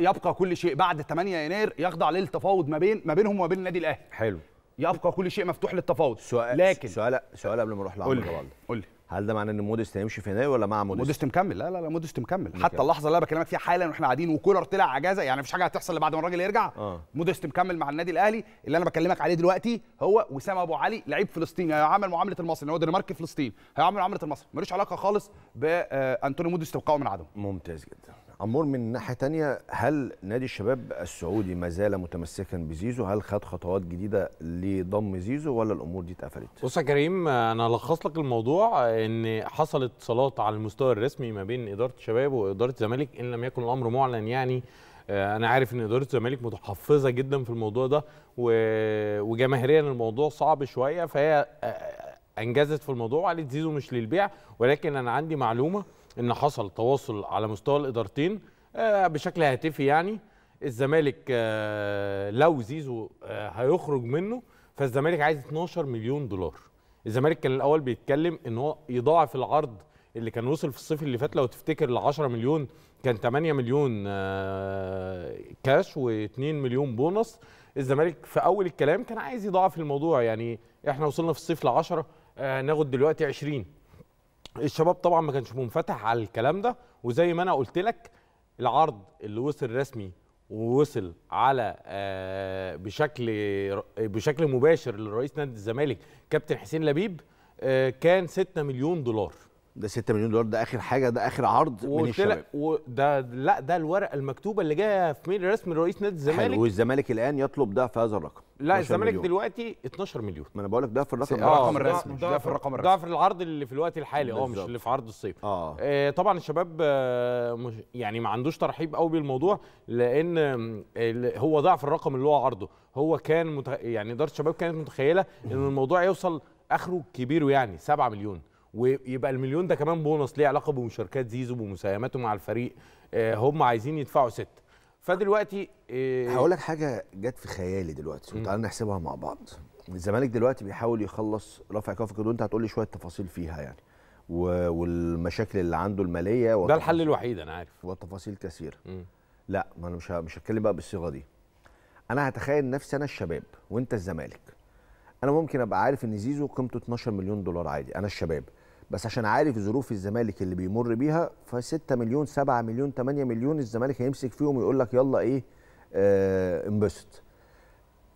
يبقى كل شيء بعد 8 يناير يخضع للتفاوض ما بين ما بينهم وما بين النادي الاهلي حلو يبقى كل شيء مفتوح للتفاوض سؤال لكن سؤال سؤال قبل ما اروح لعمرو جبل قول لي هل ده معناه ان مودست هيمشي في يناير ولا مع مودست؟ مودست مكمل لا لا لا مودست مكمل مكمل. حتى اللحظه اللي انا بكلمك فيها حالا واحنا قاعدين وكولر طلع اجازه يعني مفيش حاجه هتحصل الا بعد ما الراجل يرجع آه. مودست مكمل مع النادي الاهلي اللي انا بكلمك عليه دلوقتي هو وسام ابو علي لعيب فلسطيني هيعامل معامله المصري اللي هو دنمارك فلسطين هيعامل معامله المصري ملوش علاقه خالص بانتوني آه، مودست وقائه من عدم ممتاز جدا عمور من ناحيه تانية هل نادي الشباب السعودي ما زال متمسكا بزيزو هل خد خطوات جديده لضم زيزو ولا الامور دي اتقفلت بص يا كريم انا الخص لك الموضوع ان حصل اتصالات على المستوى الرسمي ما بين اداره الشباب واداره الزمالك ان لم يكن الامر معلن يعني آه، انا عارف ان اداره الزمالك متحفظه جدا في الموضوع ده وجماهيريا الموضوع صعب شويه فهي آه، آه، انجزت في الموضوع وقالت زيزو مش للبيع ولكن انا عندي معلومه ان حصل تواصل على مستوى الادارتين آه، بشكل هاتفي يعني الزمالك آه، لو زيزو آه، هيخرج منه فالزمالك عايز 12 مليون دولار الزمالك كان الاول بيتكلم ان هو يضاعف العرض اللي كان وصل في الصيف اللي فات لو تفتكر ال 10 مليون كان 8 مليون كاش و2 مليون بونص الزمالك في اول الكلام كان عايز يضاعف الموضوع يعني احنا وصلنا في الصيف ل 10 ناخد دلوقتي 20 الشباب طبعا ما كانش منفتح على الكلام ده وزي ما انا قلت لك العرض اللي وصل رسمي ووصل على آه، بشكل بشكل مباشر لرئيس نادي الزمالك كابتن حسين لبيب آه، كان 6 مليون دولار ده 6 مليون دولار ده اخر حاجه ده اخر عرض من الشباب وده لا ده الورقه المكتوبه اللي جايه في ميل رسمي لرئيس نادي الزمالك والزمالك الان يطلب ده في هذا الرقم لا الزمالك مليون. دلوقتي 12 مليون ما انا بقول لك ده آه، في الرقم الرقم الرسمي مش ده في الرقم الرسمي ده في العرض اللي في الوقت الحالي اه مش اللي في عرض الصيف آه. آه طبعا الشباب آه يعني ما عندوش ترحيب قوي بالموضوع لان آه هو ضعف الرقم اللي هو عرضه هو كان متخ... يعني اداره الشباب كانت متخيله ان الموضوع يوصل اخره كبيره يعني 7 مليون ويبقى المليون ده كمان بونص ليه علاقه بمشاركات زيزو بمساهماته مع الفريق آه، هم عايزين يدفعوا سته فدلوقتي آه، هقول لك حاجه جت في خيالي دلوقتي وتعالى نحسبها مع بعض الزمالك دلوقتي بيحاول يخلص رفع كوفي كده وانت هتقول لي شويه تفاصيل فيها يعني والمشاكل اللي عنده الماليه ده الحل الوحيد انا عارف وتفاصيل كثيره لا ما انا مش مش هتكلم بقى بالصيغه دي انا هتخيل نفسي انا الشباب وانت الزمالك انا ممكن ابقى عارف ان زيزو قيمته 12 مليون دولار عادي انا الشباب بس عشان عارف ظروف الزمالك اللي بيمر بيها ف 6 مليون 7 مليون 8 مليون الزمالك هيمسك فيهم ويقول لك يلا ايه آه، انبسط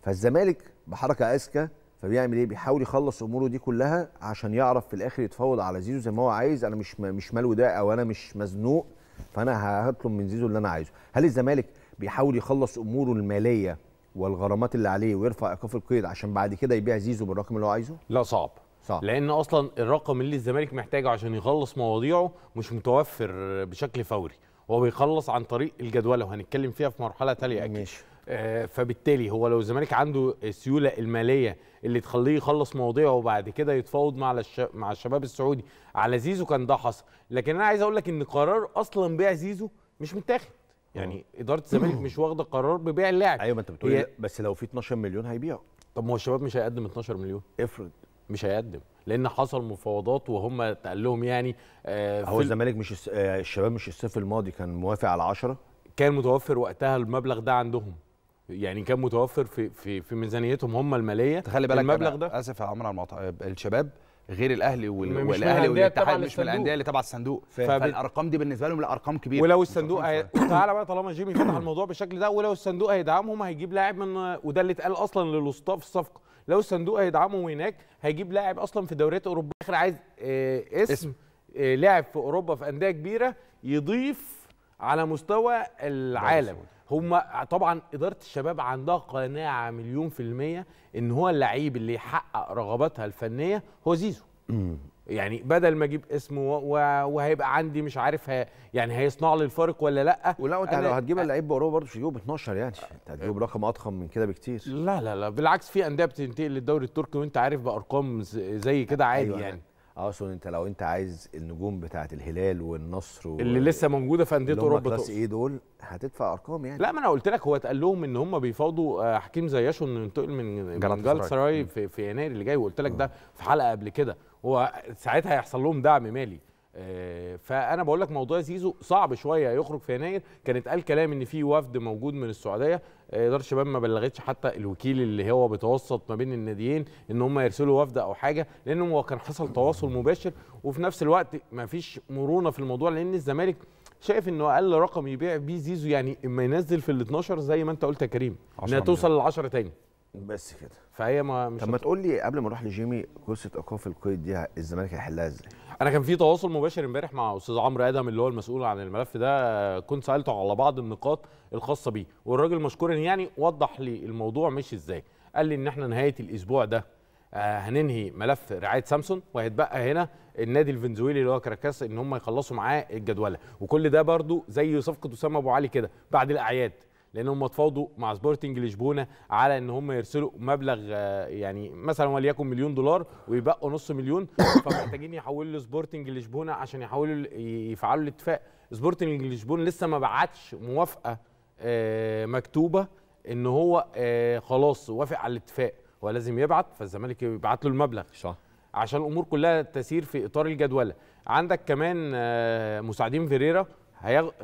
فالزمالك بحركه اذكى فبيعمل ايه بيحاول يخلص اموره دي كلها عشان يعرف في الاخر يتفاوض على زيزو زي ما هو عايز انا مش مش مال وداع او انا مش مزنوق فانا هطلب من زيزو اللي انا عايزه هل الزمالك بيحاول يخلص اموره الماليه والغرامات اللي عليه ويرفع ايقاف القيد عشان بعد كده يبيع زيزو بالرقم اللي هو عايزه لا صعب صح. لان اصلا الرقم اللي الزمالك محتاجه عشان يخلص مواضيعه مش متوفر بشكل فوري هو بيخلص عن طريق الجدوله وهنتكلم فيها في مرحله تاليه اكيد ماشي. آه فبالتالي هو لو الزمالك عنده السيوله الماليه اللي تخليه يخلص مواضيعه وبعد كده يتفاوض مع الش... مع الشباب السعودي على زيزو كان ده حصل لكن انا عايز اقول لك ان قرار اصلا بيع زيزو مش متاخد يعني أوه. اداره الزمالك مش واخده قرار ببيع اللاعب ايوه ما انت بتقول هي... بس لو في 12 مليون هيبيعوا طب ما هو الشباب مش هيقدم 12 مليون افرض مش هيقدم لان حصل مفاوضات وهم اتقال لهم يعني آه، هو الزمالك مش آه، الشباب مش الصيف الماضي كان موافق على 10 كان متوفر وقتها المبلغ ده عندهم يعني كان متوفر في في في ميزانيتهم هم الماليه تخلي بالك المبلغ ده اسف يا عمرو على المقطع الشباب غير الاهلي وال... والاهلي والاتحاد مش من الانديه اللي تبع الصندوق فالارقام دي بالنسبه لهم الارقام كبيره ولو الصندوق هي... تعالى بقى طالما جيمي فتح الموضوع بالشكل ده ولو الصندوق هيدعمهم هيجيب لاعب من آه، وده اللي اتقال اصلا للوسطاء في الصفقه لو الصندوق هيدعمه هناك هيجيب لاعب اصلا في دوريات اوروبا اخر عايز آه، اسم, اسم. آه، لاعب في اوروبا في انديه كبيره يضيف على مستوى العالم هم طبعا اداره الشباب عندها قناعه مليون في الميه ان هو اللعيب اللي يحقق رغباتها الفنيه هو زيزو يعني بدل ما اجيب اسمه وهيبقى عندي مش عارف هي يعني هيصنع لي الفارق ولا لا ولا انت لو هتجيب اللعيب بورو برضه مش ب 12 يعني انت هتجيب رقم اضخم من كده بكتير لا لا لا بالعكس في انديه بتنتقل للدوري التركي وانت عارف بارقام زي كده عادي أيوة يعني اقصد اه انت لو انت عايز النجوم بتاعه الهلال والنصر و... اللي لسه موجوده في انديه اوروبا بس ايه دول هتدفع ارقام يعني لا ما انا قلت لك هو اتقال لهم ان هم بيفاوضوا آه، حكيم زياشو انه ينتقل من جالات سراي في, في يناير اللي جاي وقلت لك آه. ده في حلقه قبل كده هو ساعتها هيحصل لهم دعم مالي فانا بقول لك موضوع زيزو صعب شويه يخرج في يناير كان اتقال كلام ان في وفد موجود من السعوديه اداره الشباب ما بلغتش حتى الوكيل اللي هو بيتوسط ما بين الناديين ان هم يرسلوا وفد او حاجه لان هو كان حصل تواصل مباشر وفي نفس الوقت ما فيش مرونه في الموضوع لان الزمالك شايف انه اقل رقم يبيع بيه زيزو يعني اما ينزل في ال 12 زي ما انت قلت يا كريم انها توصل لل 10 تاني بس كده فهي ما مش طب ما تقول لي قبل ما اروح لجيمي قصه ايقاف القيد دي الزمالك هيحلها ازاي؟ انا كان في تواصل مباشر امبارح مع استاذ عمرو ادم اللي هو المسؤول عن الملف ده كنت سالته على بعض النقاط الخاصه بيه والراجل مشكورا يعني وضح لي الموضوع مش ازاي قال لي ان احنا نهايه الاسبوع ده آه، هننهي ملف رعايه سامسون وهيتبقى هنا النادي الفنزويلي اللي هو كراكاس ان هم يخلصوا معاه الجدوله وكل ده برده زي صفقه اسامه ابو علي كده بعد الاعياد لان هم اتفاوضوا مع سبورتنج لشبونه على ان هم يرسلوا مبلغ آه، يعني مثلا وليكن مليون دولار ويبقوا نص مليون فمحتاجين يحولوا لسبورتنج لشبونه عشان يحولوا يفعلوا الاتفاق سبورتنج لشبونه لسه ما بعتش موافقه آه، مكتوبه ان هو آه، خلاص وافق على الاتفاق هو لازم يبعت فالزمالك يبعت له المبلغ صح عشان الامور كلها تسير في اطار الجدوله عندك كمان مساعدين فيريرا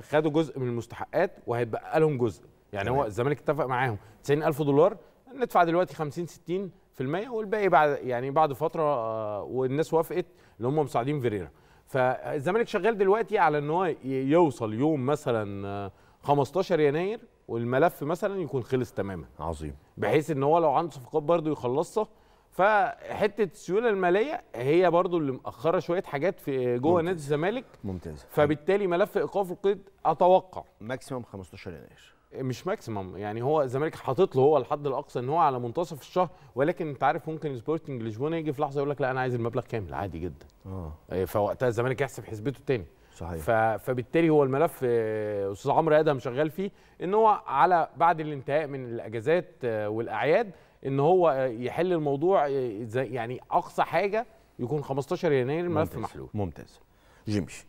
خدوا جزء من المستحقات وهيتبقى لهم جزء يعني هو الزمالك اتفق معاهم 90000 دولار ندفع دلوقتي 50 60 في المية والباقي بعد يعني بعد فتره آه، والناس وافقت اللي هم مساعدين فيريرا فالزمالك شغال دلوقتي على ان هو يوصل يوم مثلا 15 آه، يناير والملف مثلا يكون خلص تماما عظيم بحيث ان هو لو عنده صفقات برضه يخلصها فحته السيوله الماليه هي برضه اللي مأخره شويه حاجات في آه، جوه نادي الزمالك ممتاز فبالتالي ملف ايقاف القيد اتوقع ماكسيموم 15 يناير مش ماكسيمم يعني هو الزمالك حاطط له هو الحد الاقصى ان هو على منتصف الشهر ولكن انت عارف ممكن سبورتنج لشبونه يجي في لحظه يقول لك لا انا عايز المبلغ كامل عادي جدا اه, آه، فوقتها الزمالك يحسب حسبته تاني صحيح ف... فبالتالي هو الملف آه، استاذ عمرو ادهم شغال فيه ان هو على بعد الانتهاء من الاجازات آه، والاعياد ان هو يحل الموضوع يعني اقصى حاجه يكون 15 يناير الملف محلول ممتاز جيمش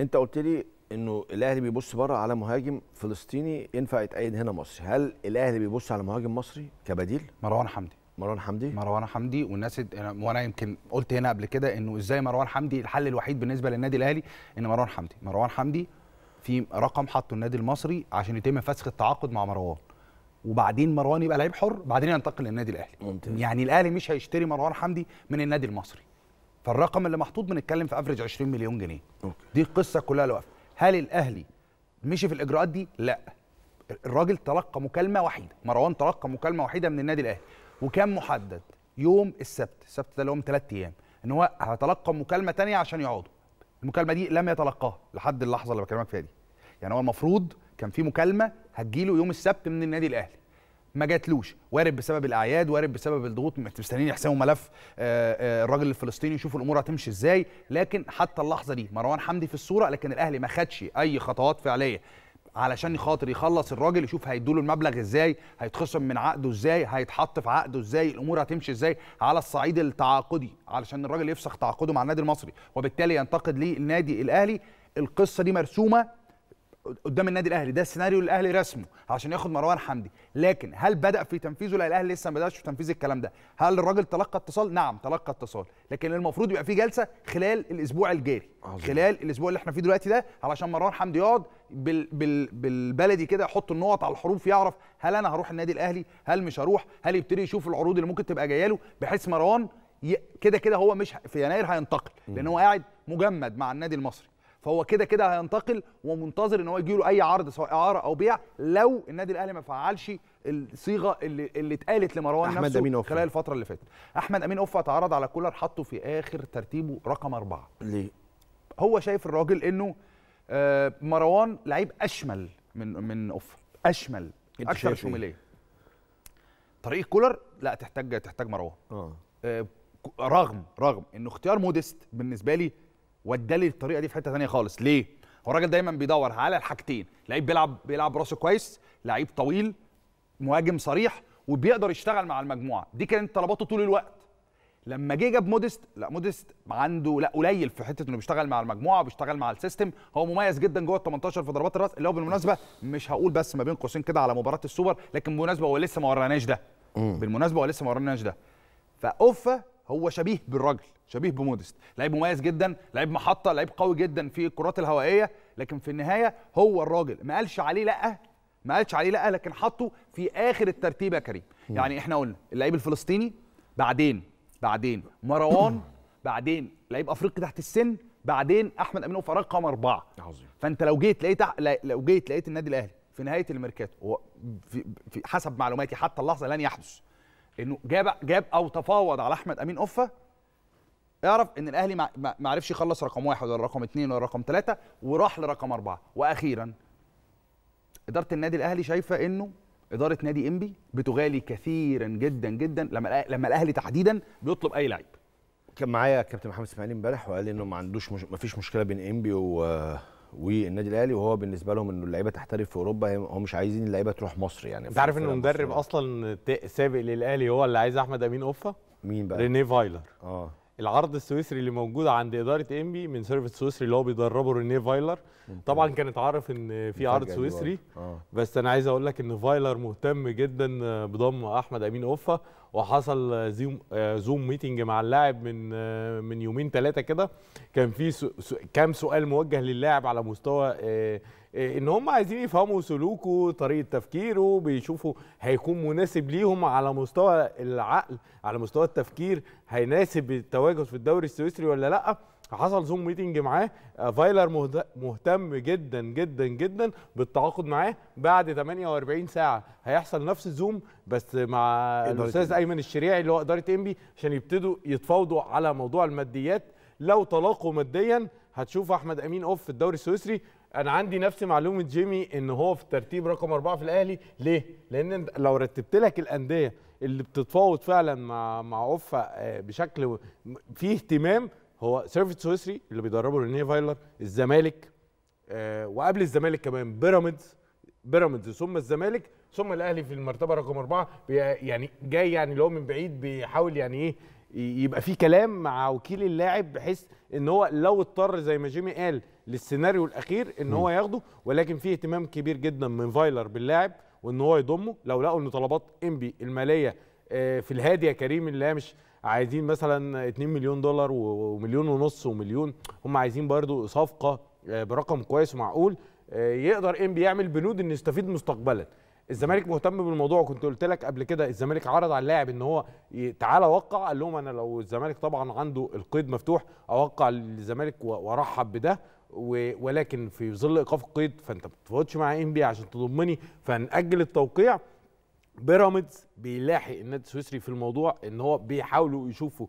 انت قلت لي انه الاهلي بيبص بره على مهاجم فلسطيني ينفع يتأيد هنا مصري هل الاهلي بيبص على مهاجم مصري كبديل مروان حمدي مروان حمدي مروان حمدي والناس وانا يمكن قلت هنا قبل كده انه ازاي مروان حمدي الحل الوحيد بالنسبه للنادي الاهلي ان مروان حمدي مروان حمدي في رقم حطه النادي المصري عشان يتم فسخ التعاقد مع مروان وبعدين مروان يبقى لعيب حر بعدين ينتقل للنادي الاهلي ممتاز. يعني الاهلي مش هيشتري مروان حمدي من النادي المصري فالرقم اللي محطوط بنتكلم في افريج 20 مليون جنيه أوكي. دي القصه كلها لوقفه هل الاهلي مشي في الاجراءات دي لا الراجل تلقى مكالمه وحيده مروان تلقى مكالمه وحيده من النادي الاهلي وكان محدد يوم السبت السبت ده اللي هو من ثلاث ايام ان هو هيتلقى مكالمه تانية عشان يقعدوا المكالمه دي لم يتلقاها لحد اللحظه اللي بكلمك فيها دي يعني هو المفروض كان في مكالمه هتجيله يوم السبت من النادي الاهلي ما جاتلوش وارد بسبب الاعياد وارد بسبب الضغوط مستنيين يحسموا ملف آه، آه، الراجل الفلسطيني يشوفوا الامور هتمشي ازاي لكن حتى اللحظه دي مروان حمدي في الصوره لكن الاهلي ما خدش اي خطوات فعليه علشان خاطر يخلص الراجل يشوف هيدوله المبلغ ازاي هيتخصم من عقده ازاي هيتحط في عقده ازاي الامور هتمشي ازاي على الصعيد التعاقدي علشان الراجل يفسخ تعاقده مع النادي المصري وبالتالي ينتقد ليه النادي الاهلي القصه دي مرسومه قدام النادي الاهلي ده السيناريو اللي الاهلي رسمه عشان ياخد مروان حمدي لكن هل بدا في تنفيذه لا الاهلي لسه ما بداش في تنفيذ الكلام ده هل الراجل تلقى اتصال نعم تلقى اتصال لكن المفروض يبقى في جلسه خلال الاسبوع الجاري عظيم. خلال الاسبوع اللي احنا فيه دلوقتي ده علشان مروان حمدي يقعد بال بال بالبلدي كده يحط النقط على الحروف يعرف هل انا هروح النادي الاهلي هل مش هروح هل يبتدي يشوف العروض اللي ممكن تبقى جايه له بحيث مروان كده كده هو مش في يناير هينتقل لان هو قاعد مجمد مع النادي المصري فهو كده كده هينتقل ومنتظر ان هو يجي له اي عرض سواء اعاره او بيع لو النادي الاهلي ما فعلش الصيغه اللي اللي اتقالت لمروان أحمد نفسه أمين أوفا. خلال الفتره اللي فاتت احمد امين اوفا اتعرض على كولر حطه في اخر ترتيبه رقم أربعة ليه هو شايف الراجل انه آه، مروان لعيب اشمل من من اوفا اشمل اكثر شموليه إيه؟ طريقه كولر لا تحتاج تحتاج مروان آه. آه، رغم رغم انه اختيار موديست بالنسبه لي ودالي الطريقه دي في حته ثانيه خالص ليه هو الراجل دايما بيدور على الحاجتين لعيب بيلعب بيلعب راسه كويس لعيب طويل مهاجم صريح وبيقدر يشتغل مع المجموعه دي كانت طلباته طول الوقت لما جه جاب موديست لا موديست عنده لا قليل في حته انه بيشتغل مع المجموعه وبيشتغل مع السيستم هو مميز جدا جوه ال 18 في ضربات الراس اللي هو بالمناسبه مش هقول بس ما بين قوسين كده على مباراه السوبر لكن بالمناسبه هو لسه ما وراناش ده بالمناسبه هو لسه ما وراناش ده فاوفا هو شبيه بالراجل شبيه بمودست لعيب مميز جدا لعيب محطه لعيب قوي جدا في الكرات الهوائيه لكن في النهايه هو الراجل ما قالش عليه لا ما قالش عليه لا لكن حطه في اخر الترتيب يا كريم يعني احنا قلنا اللعيب الفلسطيني بعدين بعدين مروان بعدين لعيب افريقي تحت السن بعدين احمد امين وفي رقم اربعه عظيم فانت لو جيت لقيت لو جيت لقيت النادي الاهلي في نهايه الميركاتو في, في حسب معلوماتي حتى اللحظه لن يحدث انه جاب جاب او تفاوض على احمد امين اوفا اعرف ان الاهلي ما عرفش يخلص رقم واحد ولا رقم اثنين ولا رقم ثلاثه وراح لرقم اربعه واخيرا اداره النادي الاهلي شايفه انه اداره نادي انبي بتغالي كثيرا جدا جدا لما لما الاهلي تحديدا بيطلب اي لعيب كان معايا كابتن محمد اسماعيل امبارح وقال لي انه ما عندوش مش... ما فيش مشكله بين انبي و والنادي الاهلي وهو بالنسبه لهم انه اللعيبه تحترف في اوروبا هم مش عايزين اللعيبه تروح مصر يعني انت عارف ان المدرب اصلا سابق للاهلي هو اللي عايز احمد امين اوفا مين بقى رينيه فايلر اه العرض السويسري اللي موجود عند اداره انبي من سيرفيس سويسري اللي هو بيدربه رينيه فايلر طبعا كان اتعرف ان في عرض سويسري آه. بس انا عايز اقول لك ان فايلر مهتم جدا بضم احمد امين اوفا وحصل آه، زوم زوم ميتنج مع اللاعب من آه، من يومين ثلاثه كده كان في كام سؤال موجه للاعب على مستوى آه، إيه، ان هم عايزين يفهموا سلوكه طريقه تفكيره بيشوفوا هيكون مناسب ليهم على مستوى العقل على مستوى التفكير هيناسب التواجد في الدوري السويسري ولا لا حصل زوم ميتنج معاه فايلر مهتم جدا جدا جدا بالتعاقد معاه بعد 48 ساعه هيحصل نفس الزوم بس مع الاستاذ ايمن الشريعي اللي هو اداره انبي عشان يبتدوا يتفاوضوا على موضوع الماديات لو تلاقوا ماديا هتشوف احمد امين اوف في الدوري السويسري انا عندي نفس معلومه جيمي ان هو في الترتيب رقم أربعة في الاهلي ليه لان لو رتبت لك الانديه اللي بتتفاوض فعلا مع مع اوفا آه، بشكل فيه اهتمام هو سيرفيت سويسري اللي بيدربه رينيه فايلر الزمالك آه، وقبل الزمالك كمان بيراميدز بيراميدز ثم الزمالك ثم الاهلي في المرتبه رقم أربعة يعني جاي يعني اللي هو من بعيد بيحاول يعني ايه يبقى في كلام مع وكيل اللاعب بحيث ان هو لو اضطر زي ما جيمي قال للسيناريو الاخير ان هو ياخده ولكن في اهتمام كبير جدا من فايلر باللاعب وان هو يضمه لو لقوا ان طلبات انبي الماليه آه، في الهادي يا كريم اللي هي مش عايزين مثلا 2 مليون دولار ومليون ونص ومليون هم عايزين برضو صفقه آه، برقم كويس ومعقول آه، يقدر انبي يعمل بنود انه يستفيد مستقبلا الزمالك مهتم بالموضوع وكنت قلت لك قبل كده الزمالك عرض على اللاعب ان هو تعالى وقع قال لهم انا لو الزمالك طبعا عنده القيد مفتوح اوقع للزمالك وارحب بده ولكن في ظل ايقاف القيد فانت ما بتتفاوضش مع ام بي عشان تضمني فهنأجل التوقيع بيراميدز بيلاحق النادي السويسري في الموضوع ان هو بيحاولوا يشوفوا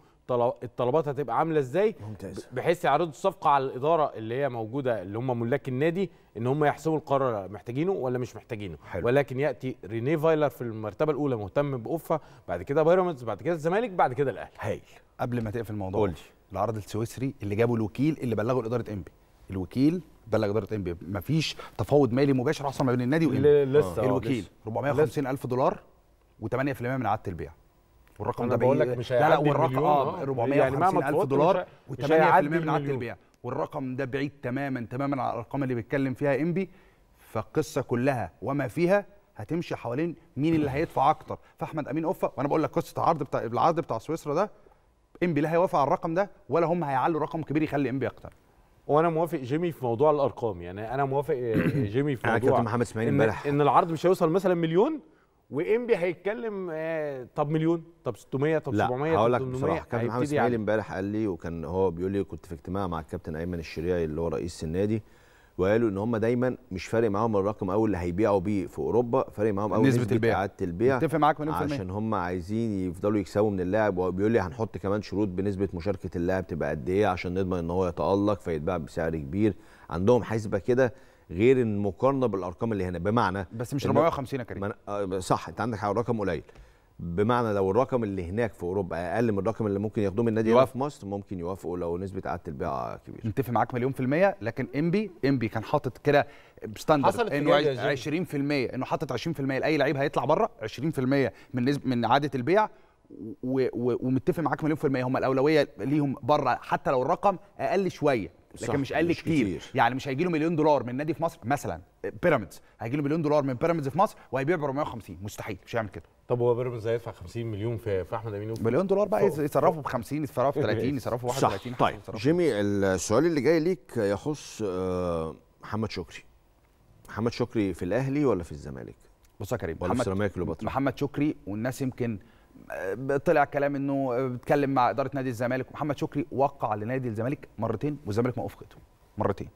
الطلبات هتبقى عامله ازاي ممتاز بحيث يعرضوا الصفقه على الاداره اللي هي موجوده اللي هم ملاك النادي ان هم يحسموا القرار محتاجينه ولا مش محتاجينه حلو. ولكن ياتي رينيه فايلر في المرتبه الاولى مهتم بأوفا بعد كده بيراميدز بعد كده الزمالك بعد كده الاهلي هايل قبل ما تقفل الموضوع قول العرض السويسري اللي جابه الوكيل اللي بلغه لاداره انبي الوكيل ده اللي اداره ام بي مفيش تفاوض مالي مباشر حصل ما بين النادي وال لسه آه، الوكيل 450 الف دولار و8% من عاده البيع والرقم ده بقول لك مش لا والرقم اه 450 آه، يعني الف دولار و8% من عاده البيع والرقم ده بعيد تماما تماما على الارقام اللي بيتكلم فيها انبي فالقصه كلها وما فيها هتمشي حوالين مين اللي هيدفع اكتر فاحمد امين اوفا وانا بقول لك قصه عرض بتاع العرض بتاع سويسرا ده انبي لا هيوافق على الرقم ده ولا هم هيعلوا رقم كبير يخلي انبي يقتنع هو انا موافق جيمي في موضوع الارقام يعني انا موافق جيمي في موضوع كابتن محمد اسماعيل امبارح إن, ان العرض مش هيوصل مثلا مليون وانبي هيتكلم آه، طب مليون طب 600 طب لا 700 هقول لك بصراحه كابتن محمد يعني. اسماعيل امبارح قال لي وكان هو بيقول لي كنت في اجتماع مع الكابتن ايمن الشريعي اللي هو رئيس النادي وقالوا ان هم دايما مش فارق معاهم الرقم اول اللي هيبيعوا بيه في اوروبا فارق معاهم اول نسبه البيع اعاده البيع اتفق معاك عشان هم عايزين يفضلوا يكسبوا من اللاعب وبيقول لي هنحط كمان شروط بنسبه مشاركه اللاعب تبقى قد ايه عشان نضمن ان هو يتالق فيتباع بسعر كبير عندهم حسبه كده غير المقارنه بالارقام اللي هنا بمعنى بس مش 450 يا كريم آه، صح انت عندك رقم قليل بمعنى لو الرقم اللي هناك في اوروبا اقل من الرقم اللي ممكن ياخدوه من النادي في مصر ممكن يوافقوا لو نسبه اعاده البيع كبيره متفق معاك مليون في الميه لكن انبي انبي كان حاطط كده ستاندرد انه 20% انه حاطط 20% لاي لعيب هيطلع بره 20% من نسبه من عاده البيع و... و... ومتفق معاك مليون في الميه هم الاولويه ليهم بره حتى لو الرقم اقل شويه لكن مش اقل كتير. كتير يعني مش هيجي له مليون دولار من نادي في مصر مثلا آه، بيراميدز هيجي له مليون دولار من بيراميدز في مصر وهيبيع ب 450 مستحيل مش هيعمل كده طب هو بيراميدز هيدفع 50 مليون في احمد امين مليون دولار بقى يتصرفوا ب 50 يتصرفوا ب 30 يتصرفوا 31 طيب جيمي السؤال اللي جاي ليك يخص آه، محمد شكري محمد شكري في الاهلي ولا في الزمالك؟ بص يا كريم محمد محمد شكري والناس يمكن آه، طلع كلام انه آه، بيتكلم مع اداره نادي الزمالك محمد شكري وقع لنادي الزمالك مرتين والزمالك ما افقته مرتين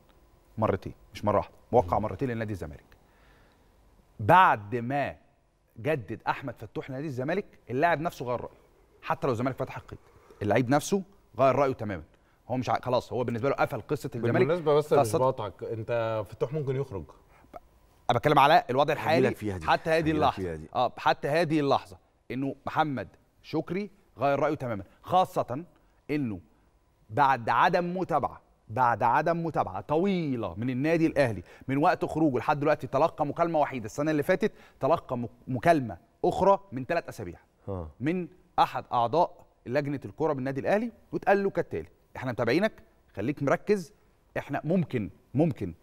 مرتين مش مره واحده وقع مرتين لنادي الزمالك بعد ما جدد احمد فتوح نادي الزمالك اللاعب نفسه غير رايه حتى لو الزمالك فتح القيد اللعيب نفسه غير رايه تماما هو مش ع... خلاص هو بالنسبه له قفل قصه الزمالك بالمناسبه بس مش بقطعك انت فتوح ممكن يخرج انا بتكلم على الوضع الحالي فيها دي. حتى هذه اللحظه دي. اه حتى هذه اللحظه انه محمد شكري غير رايه تماما خاصه انه بعد عدم متابعه بعد عدم متابعه طويله من النادي الاهلي من وقت خروجه لحد دلوقتي تلقى مكالمه وحيده السنه اللي فاتت تلقى مكالمه اخرى من ثلاث اسابيع من احد اعضاء لجنه الكره بالنادي الاهلي واتقال له كالتالي احنا متابعينك خليك مركز احنا ممكن ممكن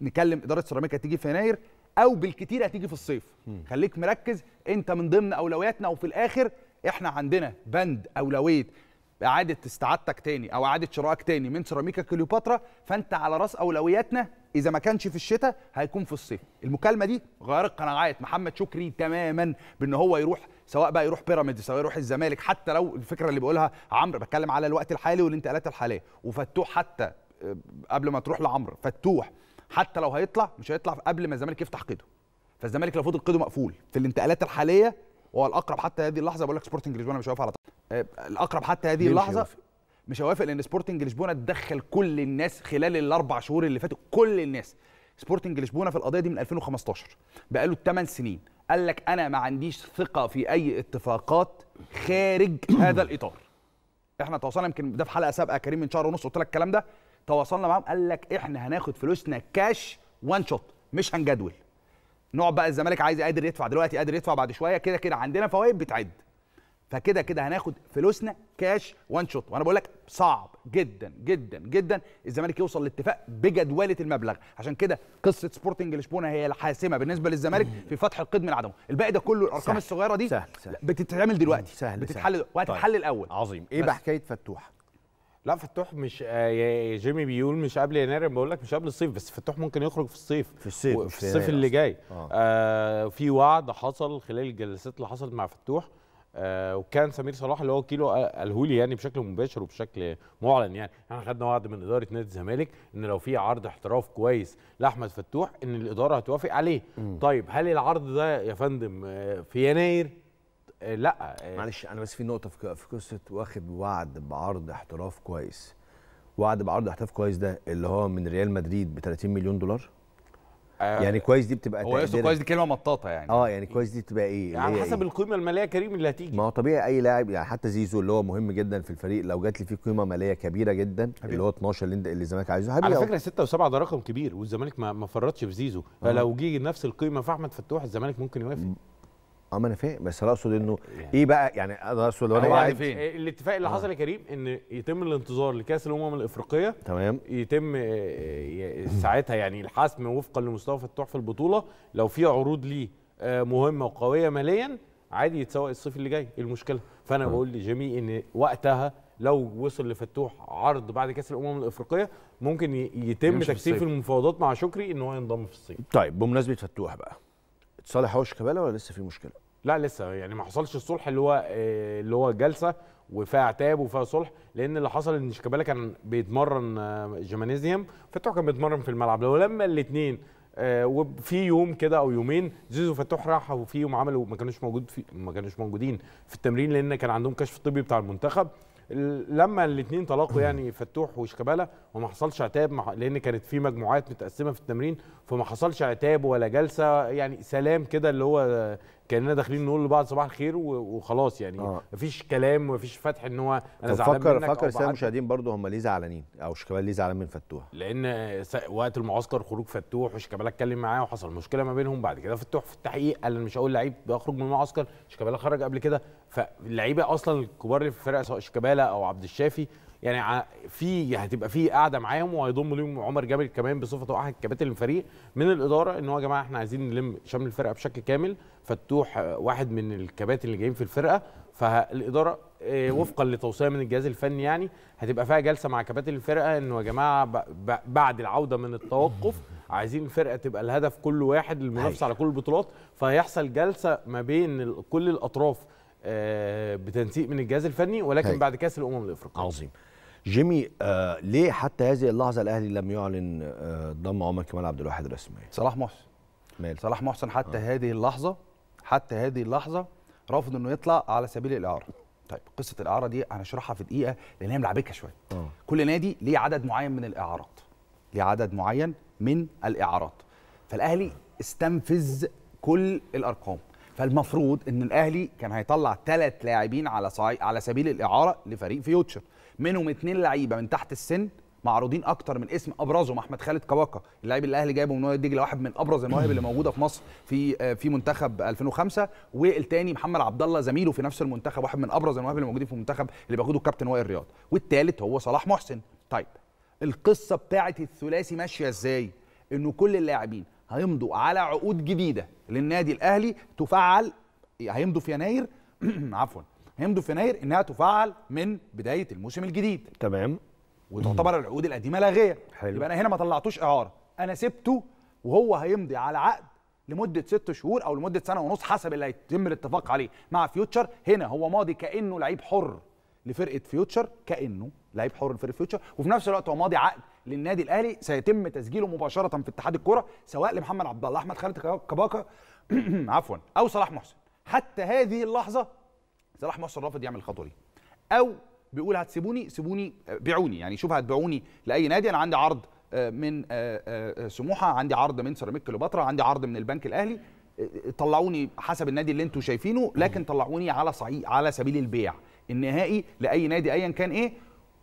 نكلم اداره سيراميكا تيجي في يناير او بالكتير هتيجي في الصيف خليك مركز انت من ضمن اولوياتنا وفي الاخر احنا عندنا بند اولويه اعاده استعادتك تاني او اعاده شرائك تاني من سيراميكا كليوباترا فانت على راس اولوياتنا اذا ما كانش في الشتاء هيكون في الصيف المكالمه دي غيرت قناعات محمد شكري تماما بان هو يروح سواء بقى يروح بيراميدز سواء يروح الزمالك حتى لو الفكره اللي بيقولها عمرو بتكلم على الوقت الحالي والانتقالات الحاليه وفتوح حتى آه، قبل ما تروح لعمرو فتوح حتى لو هيطلع مش هيطلع قبل ما الزمالك يفتح قيده فالزمالك لو فضل قيده مقفول في الانتقالات الحاليه وهو الاقرب حتى هذه اللحظه بقول لك سبورتنج لشبونه مش هيقف على الاقرب حتى هذه اللحظه مش هوافق لان سبورتنج لشبونه اتدخل كل الناس خلال الاربع شهور اللي فاتوا كل الناس سبورتنج لشبونه في القضيه دي من 2015 بقاله 8 سنين قال لك انا ما عنديش ثقه في اي اتفاقات خارج هذا الاطار احنا تواصلنا يمكن ده في حلقه سابقه كريم من شهر ونص قلت لك الكلام ده تواصلنا معاهم قال لك احنا هناخد فلوسنا كاش وان شوت مش هنجدول نوع بقى الزمالك عايز قادر يدفع دلوقتي قادر يدفع بعد شويه كده كده عندنا فوائد بتعد فكده كده هناخد فلوسنا كاش وان شوت وانا بقول لك صعب جدا جدا جدا الزمالك يوصل لاتفاق بجدوله المبلغ عشان كده قصه سبورتنج لشبونه هي الحاسمه بالنسبه للزمالك في فتح القيد من عدمه الباقي ده كله الارقام سهل الصغيره دي سهل سهل بتتعمل دلوقتي سهل بتتحل سهل وهتتحل طيب الاول عظيم ايه بقى حكايه فتوح لا فتوح مش آه، يا جيمي بيقول مش قبل يناير بقول لك مش قبل الصيف بس فتوح ممكن يخرج في الصيف في الصيف في الصيف اللي جاي آه. آه في وعد حصل خلال الجلسات اللي حصلت مع فتوح آه، وكان سمير صلاح اللي هو كيلو آه، قاله لي يعني بشكل مباشر وبشكل معلن يعني احنا خدنا وعد من اداره نادي الزمالك ان لو في عرض احتراف كويس لاحمد فتوح ان الاداره هتوافق عليه مم. طيب هل العرض ده يا فندم آه، في يناير لا معلش انا بس في نقطه في قصه واخد وعد بعرض احتراف كويس وعد بعرض احتراف كويس ده اللي هو من ريال مدريد ب 30 مليون دولار آه، يعني كويس دي بتبقى هو كويس دي كلمه مطاطه يعني اه يعني كويس دي بتبقى ايه يعني على حسب إيه؟ القيمه الماليه كريم اللي هتيجي ما هو طبيعي اي لاعب يعني حتى زيزو اللي هو مهم جدا في الفريق لو جات لي فيه قيمه ماليه كبيره جدا حبيب. اللي هو 12 اللي, اللي الزمالك عايزه على فكره 6 و7 ده رقم كبير والزمالك ما فرطش في زيزو آه. فلو جه نفس القيمه في احمد فتوح الزمالك ممكن يوافق اه ما انا فاهم بس انا اقصد انه يعني. ايه بقى يعني انا اقصد انا قاعد يعني فين إيه، الاتفاق اللي آه. حصل يا كريم ان يتم الانتظار لكاس الامم الافريقيه تمام يتم آه، آه، ساعتها يعني الحسم وفقا لمستوى فتوح في البطوله لو في عروض ليه آه، مهمه وقويه ماليا عادي يتسوق الصيف اللي جاي إيه المشكله فانا آه. بقول لجيمي ان وقتها لو وصل لفتوح عرض بعد كاس الامم الافريقيه ممكن يتم تكثيف المفاوضات مع شكري ان هو ينضم في الصيف طيب بمناسبه فتوح بقى صالح حوش كباله ولا لسه في مشكله؟ لا لسه يعني ما حصلش الصلح اللي هو آه، اللي هو جلسه وفيها عتاب وفيها صلح لان اللي حصل ان شيكابالا كان بيتمرن آه، جيمانيزيوم فتوح كان بيتمرن في الملعب لو لما الاثنين آه، وفي يوم كده او يومين زيزو وفتوح راحوا في يوم عملوا ما كانوش موجود في ما كانوش موجودين في التمرين لان كان عندهم كشف طبي بتاع المنتخب لما الاثنين طلقوا يعني فتوح وشيكابالا وما حصلش عتاب لان كانت في مجموعات متقسمه في التمرين فما حصلش عتاب ولا جلسه يعني سلام كده اللي هو كاننا داخلين نقول لبعض صباح الخير وخلاص يعني آه. مفيش كلام ومفيش فتح ان هو انا زعلان فكر منك فكر سامي المشاهدين برضه هم ليه زعلانين او شيكابالا ليه زعلان من فتوح لان وقت المعسكر خروج فتوح وشيكابالا اتكلم معاه وحصل مشكله ما بينهم بعد كده فتوح في التحقيق قال انا مش هقول لعيب بيخرج من المعسكر شيكابالا خرج قبل كده فاللعيبه اصلا الكبار اللي في الفرقه سواء شيكابالا او عبد الشافي يعني في هتبقى في قاعده معاهم وهيضم لهم عمر جابر كمان بصفته احد كباتن الفريق من الاداره ان هو يا جماعه احنا عايزين نلم شمل الفرقه بشكل كامل فتوح آه، واحد من الكباتن اللي جايين في الفرقه فالاداره آه، وفقا لتوصيه من الجهاز الفني يعني هتبقى فيها جلسه مع كباتن الفرقه انه يا جماعه بعد العوده من التوقف عايزين الفرقه تبقى الهدف كل واحد المنافسه أيوة. على كل البطولات فهيحصل جلسه ما بين كل الاطراف آه، بتنسيق من الجهاز الفني ولكن هي. بعد كاس الامم الافريقيه عظيم جيمي آه ليه حتى هذه اللحظه الاهلي لم يعلن آه ضم عمر كمال عبد الواحد رسميا صلاح محسن مال صلاح محسن حتى آه. هذه اللحظه حتى هذه اللحظه رافض انه يطلع على سبيل الاعاره طيب قصه الاعاره دي هنشرحها في دقيقه لان هي ملعبكه شويه آه. كل نادي ليه عدد معين من الاعارات ليه عدد معين من الاعارات فالاهلي استنفذ كل الارقام فالمفروض ان الاهلي كان هيطلع ثلاث لاعبين على صعي... على سبيل الاعاره لفريق فيوتشر منهم اثنين لعيبه من تحت السن معروضين اكتر من اسم ابرزهم احمد خالد كواكا اللاعب الاهلي جايبه من وادي دجله واحد من ابرز المواهب اللي موجوده في مصر في في منتخب 2005 والتاني محمد عبد الله زميله في نفس المنتخب واحد من ابرز المواهب اللي موجودين في المنتخب اللي بياخده الكابتن وائل رياض والثالث هو صلاح محسن طيب القصه بتاعه الثلاثي ماشيه ازاي انه كل اللاعبين هيمضوا على عقود جديده للنادي الاهلي تفعل هيمضوا في يناير عفوا هيمضوا في يناير انها تفعل من بدايه الموسم الجديد تمام وتعتبر العقود القديمه لاغيه حلو يبقى انا هنا ما طلعتوش اعاره انا سبته وهو هيمضي على عقد لمده ست شهور او لمده سنه ونص حسب اللي هيتم الاتفاق عليه مع فيوتشر هنا هو ماضي كانه لعيب حر لفرقه فيوتشر كانه لعيب حر لفرقه فيوتشر وفي نفس الوقت هو ماضي عقد للنادي الاهلي سيتم تسجيله مباشره في اتحاد الكره سواء لمحمد عبد الله احمد خالد كباكا عفوا او صلاح محسن حتى هذه اللحظه صلاح محسن رافض يعمل الخطوه دي او بيقول هتسيبوني سيبوني بيعوني يعني شوف هتبيعوني لاي نادي انا عندي عرض آه، من آه، آه، سموحه عندي عرض من سيراميك كليوباترا عندي عرض من البنك الاهلي طلعوني حسب النادي اللي انتم شايفينه لكن طلعوني على صعيد على سبيل البيع النهائي لاي نادي ايا كان ايه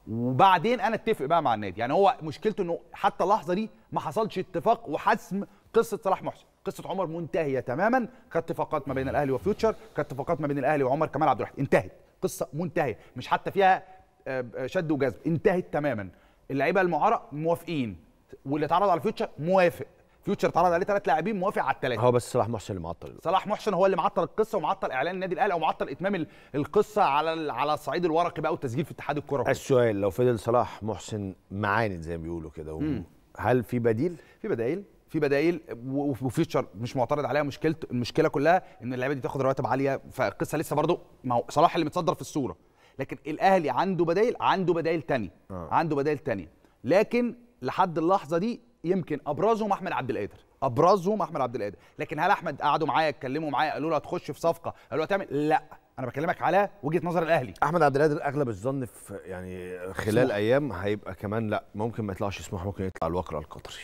وبعدين انا اتفق بقى مع النادي يعني هو مشكلته انه حتى اللحظه دي ما حصلش اتفاق وحسم قصه صلاح محسن قصه عمر منتهيه تماما كانت اتفاقات ما بين الاهلي وفيوتشر كانت اتفاقات ما بين الاهلي وعمر كمال عبد الواحد انتهت قصه منتهيه مش حتى فيها آه، آه، شد وجذب انتهت تماما اللعيبه المعاره موافقين واللي اتعرض على فيوتشر موافق فيوتشر اتعرض عليه ثلاث لاعبين موافق على الثلاثه هو بس صلاح محسن اللي معطل صلاح محسن هو اللي معطل القصه ومعطل اعلان النادي الاهلي او معطل اتمام القصه على على الصعيد الورقي بقى والتسجيل في اتحاد الكره السؤال لو فضل صلاح محسن معاند زي ما بيقولوا كده هل في بديل في بدائل في بدائل وفيوتشر مش معترض عليها مشكله المشكله كلها ان اللعيبه دي تاخد رواتب عاليه فالقصه لسه برضه ما هو صلاح اللي متصدر في الصوره لكن الاهلي عنده بدائل عنده بدائل تانية آه. عنده بدائل تانية لكن لحد اللحظه دي يمكن ابرزهم احمد عبد القادر ابرزهم احمد عبد القادر لكن هل احمد قعدوا معايا اتكلموا معايا قالوا له هتخش في صفقه قالوا له هتعمل لا انا بكلمك على وجهه نظر الاهلي احمد عبد القادر اغلب الظن في يعني خلال سمح. ايام هيبقى كمان لا ممكن ما يطلعش اسمه ممكن يطلع الوكر القطري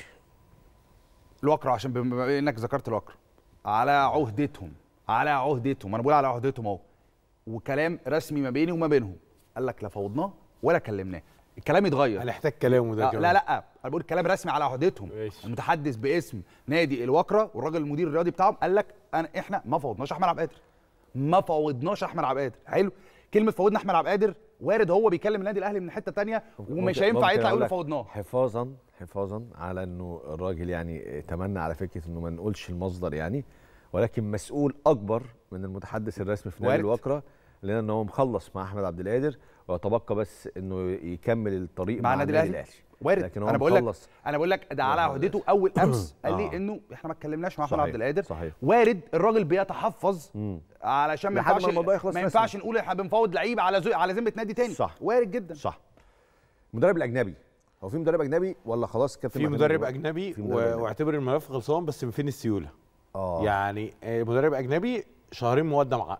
الوكر عشان بما انك ذكرت الوكر على عهدتهم على عهدتهم انا بقول على عهدتهم اهو وكلام رسمي ما بيني وما بينهم قال لك لا فوضناه ولا كلمناه الكلام يتغير هنحتاج كلامه ده آه، لا لا انا بقول كلام رسمي على عهدتهم ماشي. المتحدث باسم نادي الوكره والراجل المدير الرياضي بتاعهم قال لك انا احنا ما فوضناش احمد عبد القادر ما فوضناش احمد عبد القادر حلو كلمه فوضنا احمد عبد القادر وارد هو بيكلم النادي الاهلي من حته تانية ومش هينفع يطلع يقول فوضناه حفاظا حفاظا على انه الراجل يعني تمنى على فكره انه ما نقولش المصدر يعني ولكن مسؤول اكبر من المتحدث الرسمي في نادي الوكره لان هو مخلص مع احمد عبد القادر وتبقى بس انه يكمل الطريق مع, مع النادي الاهلي وارد لكن هو انا بقول لك انا بقول لك ده على عهدته اول امس قال لي آه. انه احنا ما اتكلمناش مع احمد عبد القادر وارد الراجل بيتحفظ علشان ما ينفعش الموضوع يخلص ما ينفعش نقول احنا بنفاوض لعيب على زو... على ذمه نادي تاني صح وارد جدا صح المدرب الاجنبي هو في مدرب اجنبي ولا خلاص كابتن في مدرب اجنبي واعتبر الملف خلصان بس من فين السيوله اه يعني آه، مدرب اجنبي شهرين مقدم عقد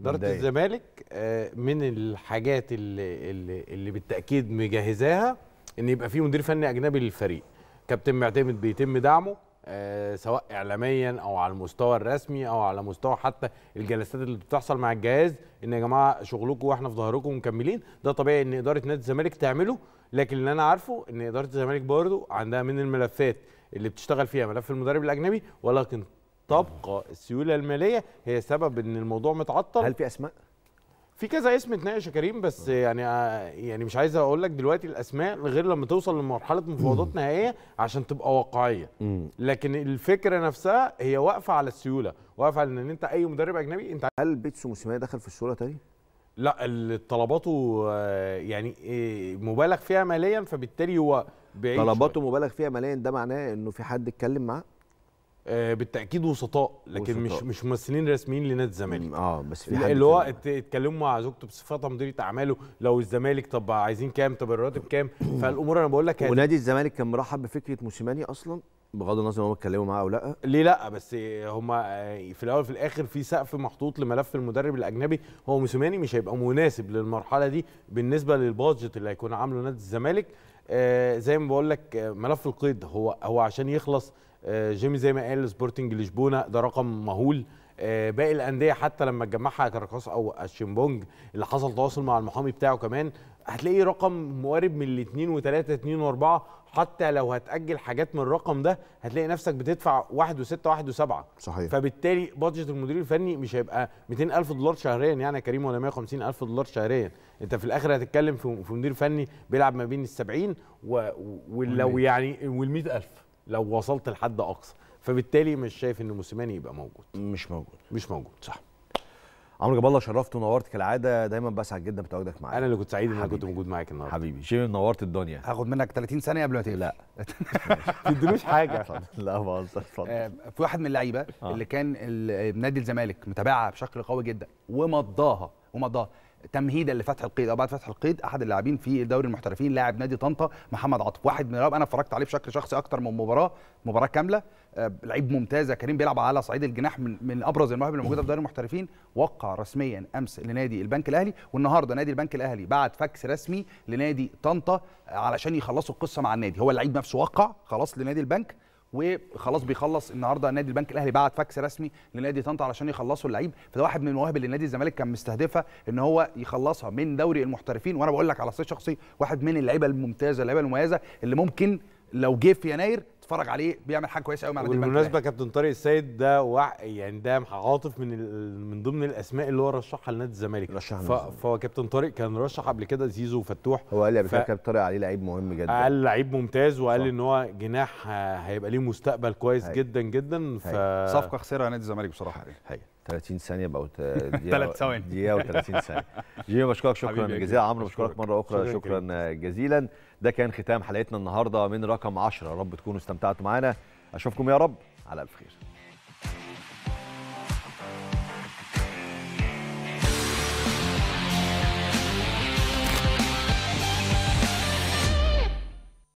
اداره الزمالك آه، من الحاجات اللي, اللي, اللي بالتاكيد مجهزاها ان يبقى في مدير فني اجنبي للفريق كابتن معتمد بيتم دعمه آه سواء اعلاميا او على المستوى الرسمي او على مستوى حتى الجلسات اللي بتحصل مع الجهاز ان يا جماعه شغلكم واحنا في ظهركم مكملين ده طبيعي ان اداره نادي الزمالك تعمله لكن اللي انا عارفه ان اداره الزمالك برضه عندها من الملفات اللي بتشتغل فيها ملف المدرب الاجنبي ولكن تبقى السيوله الماليه هي سبب ان الموضوع متعطل هل في اسماء في كذا اسم اتناقش يا كريم بس آه. يعني آه، يعني مش عايز اقول لك دلوقتي الاسماء غير لما توصل لمرحله مفاوضات نهائيه عشان تبقى واقعيه لكن الفكره نفسها هي واقفه على السيوله واقفه على ان انت اي مدرب اجنبي انت هل بيتسو موسيماني دخل في السيوله تاني لا طلباته آه، يعني مبالغ فيها ماليا فبالتالي هو بعيد طلباته مبالغ فيها ماليا ده معناه انه في حد اتكلم معاه آه، بالتاكيد وسطاء لكن وسطاء. مش مش ممثلين رسميين لنادي الزمالك اه بس في اللي هو اتكلموا مع زوجته بصفتها مديريه اعماله لو الزمالك طب عايزين كام طب الراتب كام فالامور انا بقول لك ونادي الزمالك كان مرحب بفكره موسيماني اصلا بغض النظر هم اتكلموا معاه او لا ليه لا بس هم آه، في الاول وفي الاخر في سقف محطوط لملف المدرب الاجنبي هو موسيماني مش هيبقى مناسب للمرحله دي بالنسبه للبادجت اللي هيكون عامله نادي الزمالك آه زي ما بقول لك آه، ملف القيد هو هو عشان يخلص آه، جيمي زي ما قال سبورتنج لشبونه ده رقم مهول آه، باقي الانديه حتى لما تجمعها كراكاس او الشيمبونج اللي حصل تواصل مع المحامي بتاعه كمان هتلاقيه رقم موارب من الاثنين وثلاثه اثنين واربعه حتى لو هتاجل حاجات من الرقم ده هتلاقي نفسك بتدفع واحد وستة واحد وسبعة صحيح فبالتالي بادجت المدير الفني مش هيبقى 200 الف دولار شهريا يعني يا كريم ولا 150 الف دولار شهريا انت في الاخر هتتكلم في مدير فني بيلعب ما بين ال 70 ولو يعني وال 100000 لو وصلت لحد اقصى فبالتالي مش شايف ان موسيماني يبقى موجود مش موجود مش موجود صح عمرو جاب الله شرفت ونورت كالعاده دايما بسعد جدا بتواجدك معايا انا اللي كنت سعيد ان كنت موجود معاك النهارده حبيبي شيء نورت الدنيا هاخد منك 30 ثانيه قبل ما تقفل لا ما تديلوش حاجه لا بهزر اتفضل آه، في واحد من اللعيبه آه. اللي كان آه، نادي الزمالك متابعها بشكل قوي جدا ومضاها ومضاها تمهيدا لفتح القيد او بعد فتح القيد احد اللاعبين في دوري المحترفين لاعب نادي طنطا محمد عطف واحد من اللاعب انا اتفرجت عليه بشكل شخصي اكتر من مباراه مباراه كامله آه، لعيب يا كريم بيلعب على صعيد الجناح من, من ابرز المواهب الموجوده في دوري المحترفين وقع رسميا امس لنادي البنك الاهلي والنهارده نادي البنك الاهلي بعت فاكس رسمي لنادي طنطا آه، علشان يخلصوا القصه مع النادي هو اللعيب نفسه وقع خلاص لنادي البنك وخلاص بيخلص النهارده نادي البنك الاهلي بعت فاكس رسمي لنادي طنطا علشان يخلصوا اللعيب فده واحد من المواهب اللي نادي الزمالك كان مستهدفها ان هو يخلصها من دوري المحترفين وانا بقول لك على صعيد شخصي واحد من اللعيبه الممتازه اللعيبه المميزه اللي ممكن لو جه في يناير اتفرج عليه بيعمل حاجه كويسه قوي مع نادي بالمناسبه كابتن طارق السيد ده وع... يعني ده عاطف من ال... من ضمن الاسماء اللي هو رشحها لنادي الزمالك رشحها ف... فهو كابتن طارق كان رشح قبل كده زيزو وفتوح هو قال قبل ف... كابتن طارق عليه لعيب مهم جدا قال لعيب ممتاز وقال ان هو جناح هيبقى ليه مستقبل كويس هي. جدا جدا ف... صفقه خسرها نادي الزمالك بصراحه هي. يعني. 30 ثانيه بقى ثلاث ثواني دقيقه و30 ثانيه جيمي بشكرك شكرا جزيلا عمرو بشكرك مره اخرى شكرا جزيلا ده كان ختام حلقتنا النهارده من رقم 10 رب تكونوا استمتعتوا معانا اشوفكم يا رب على الف خير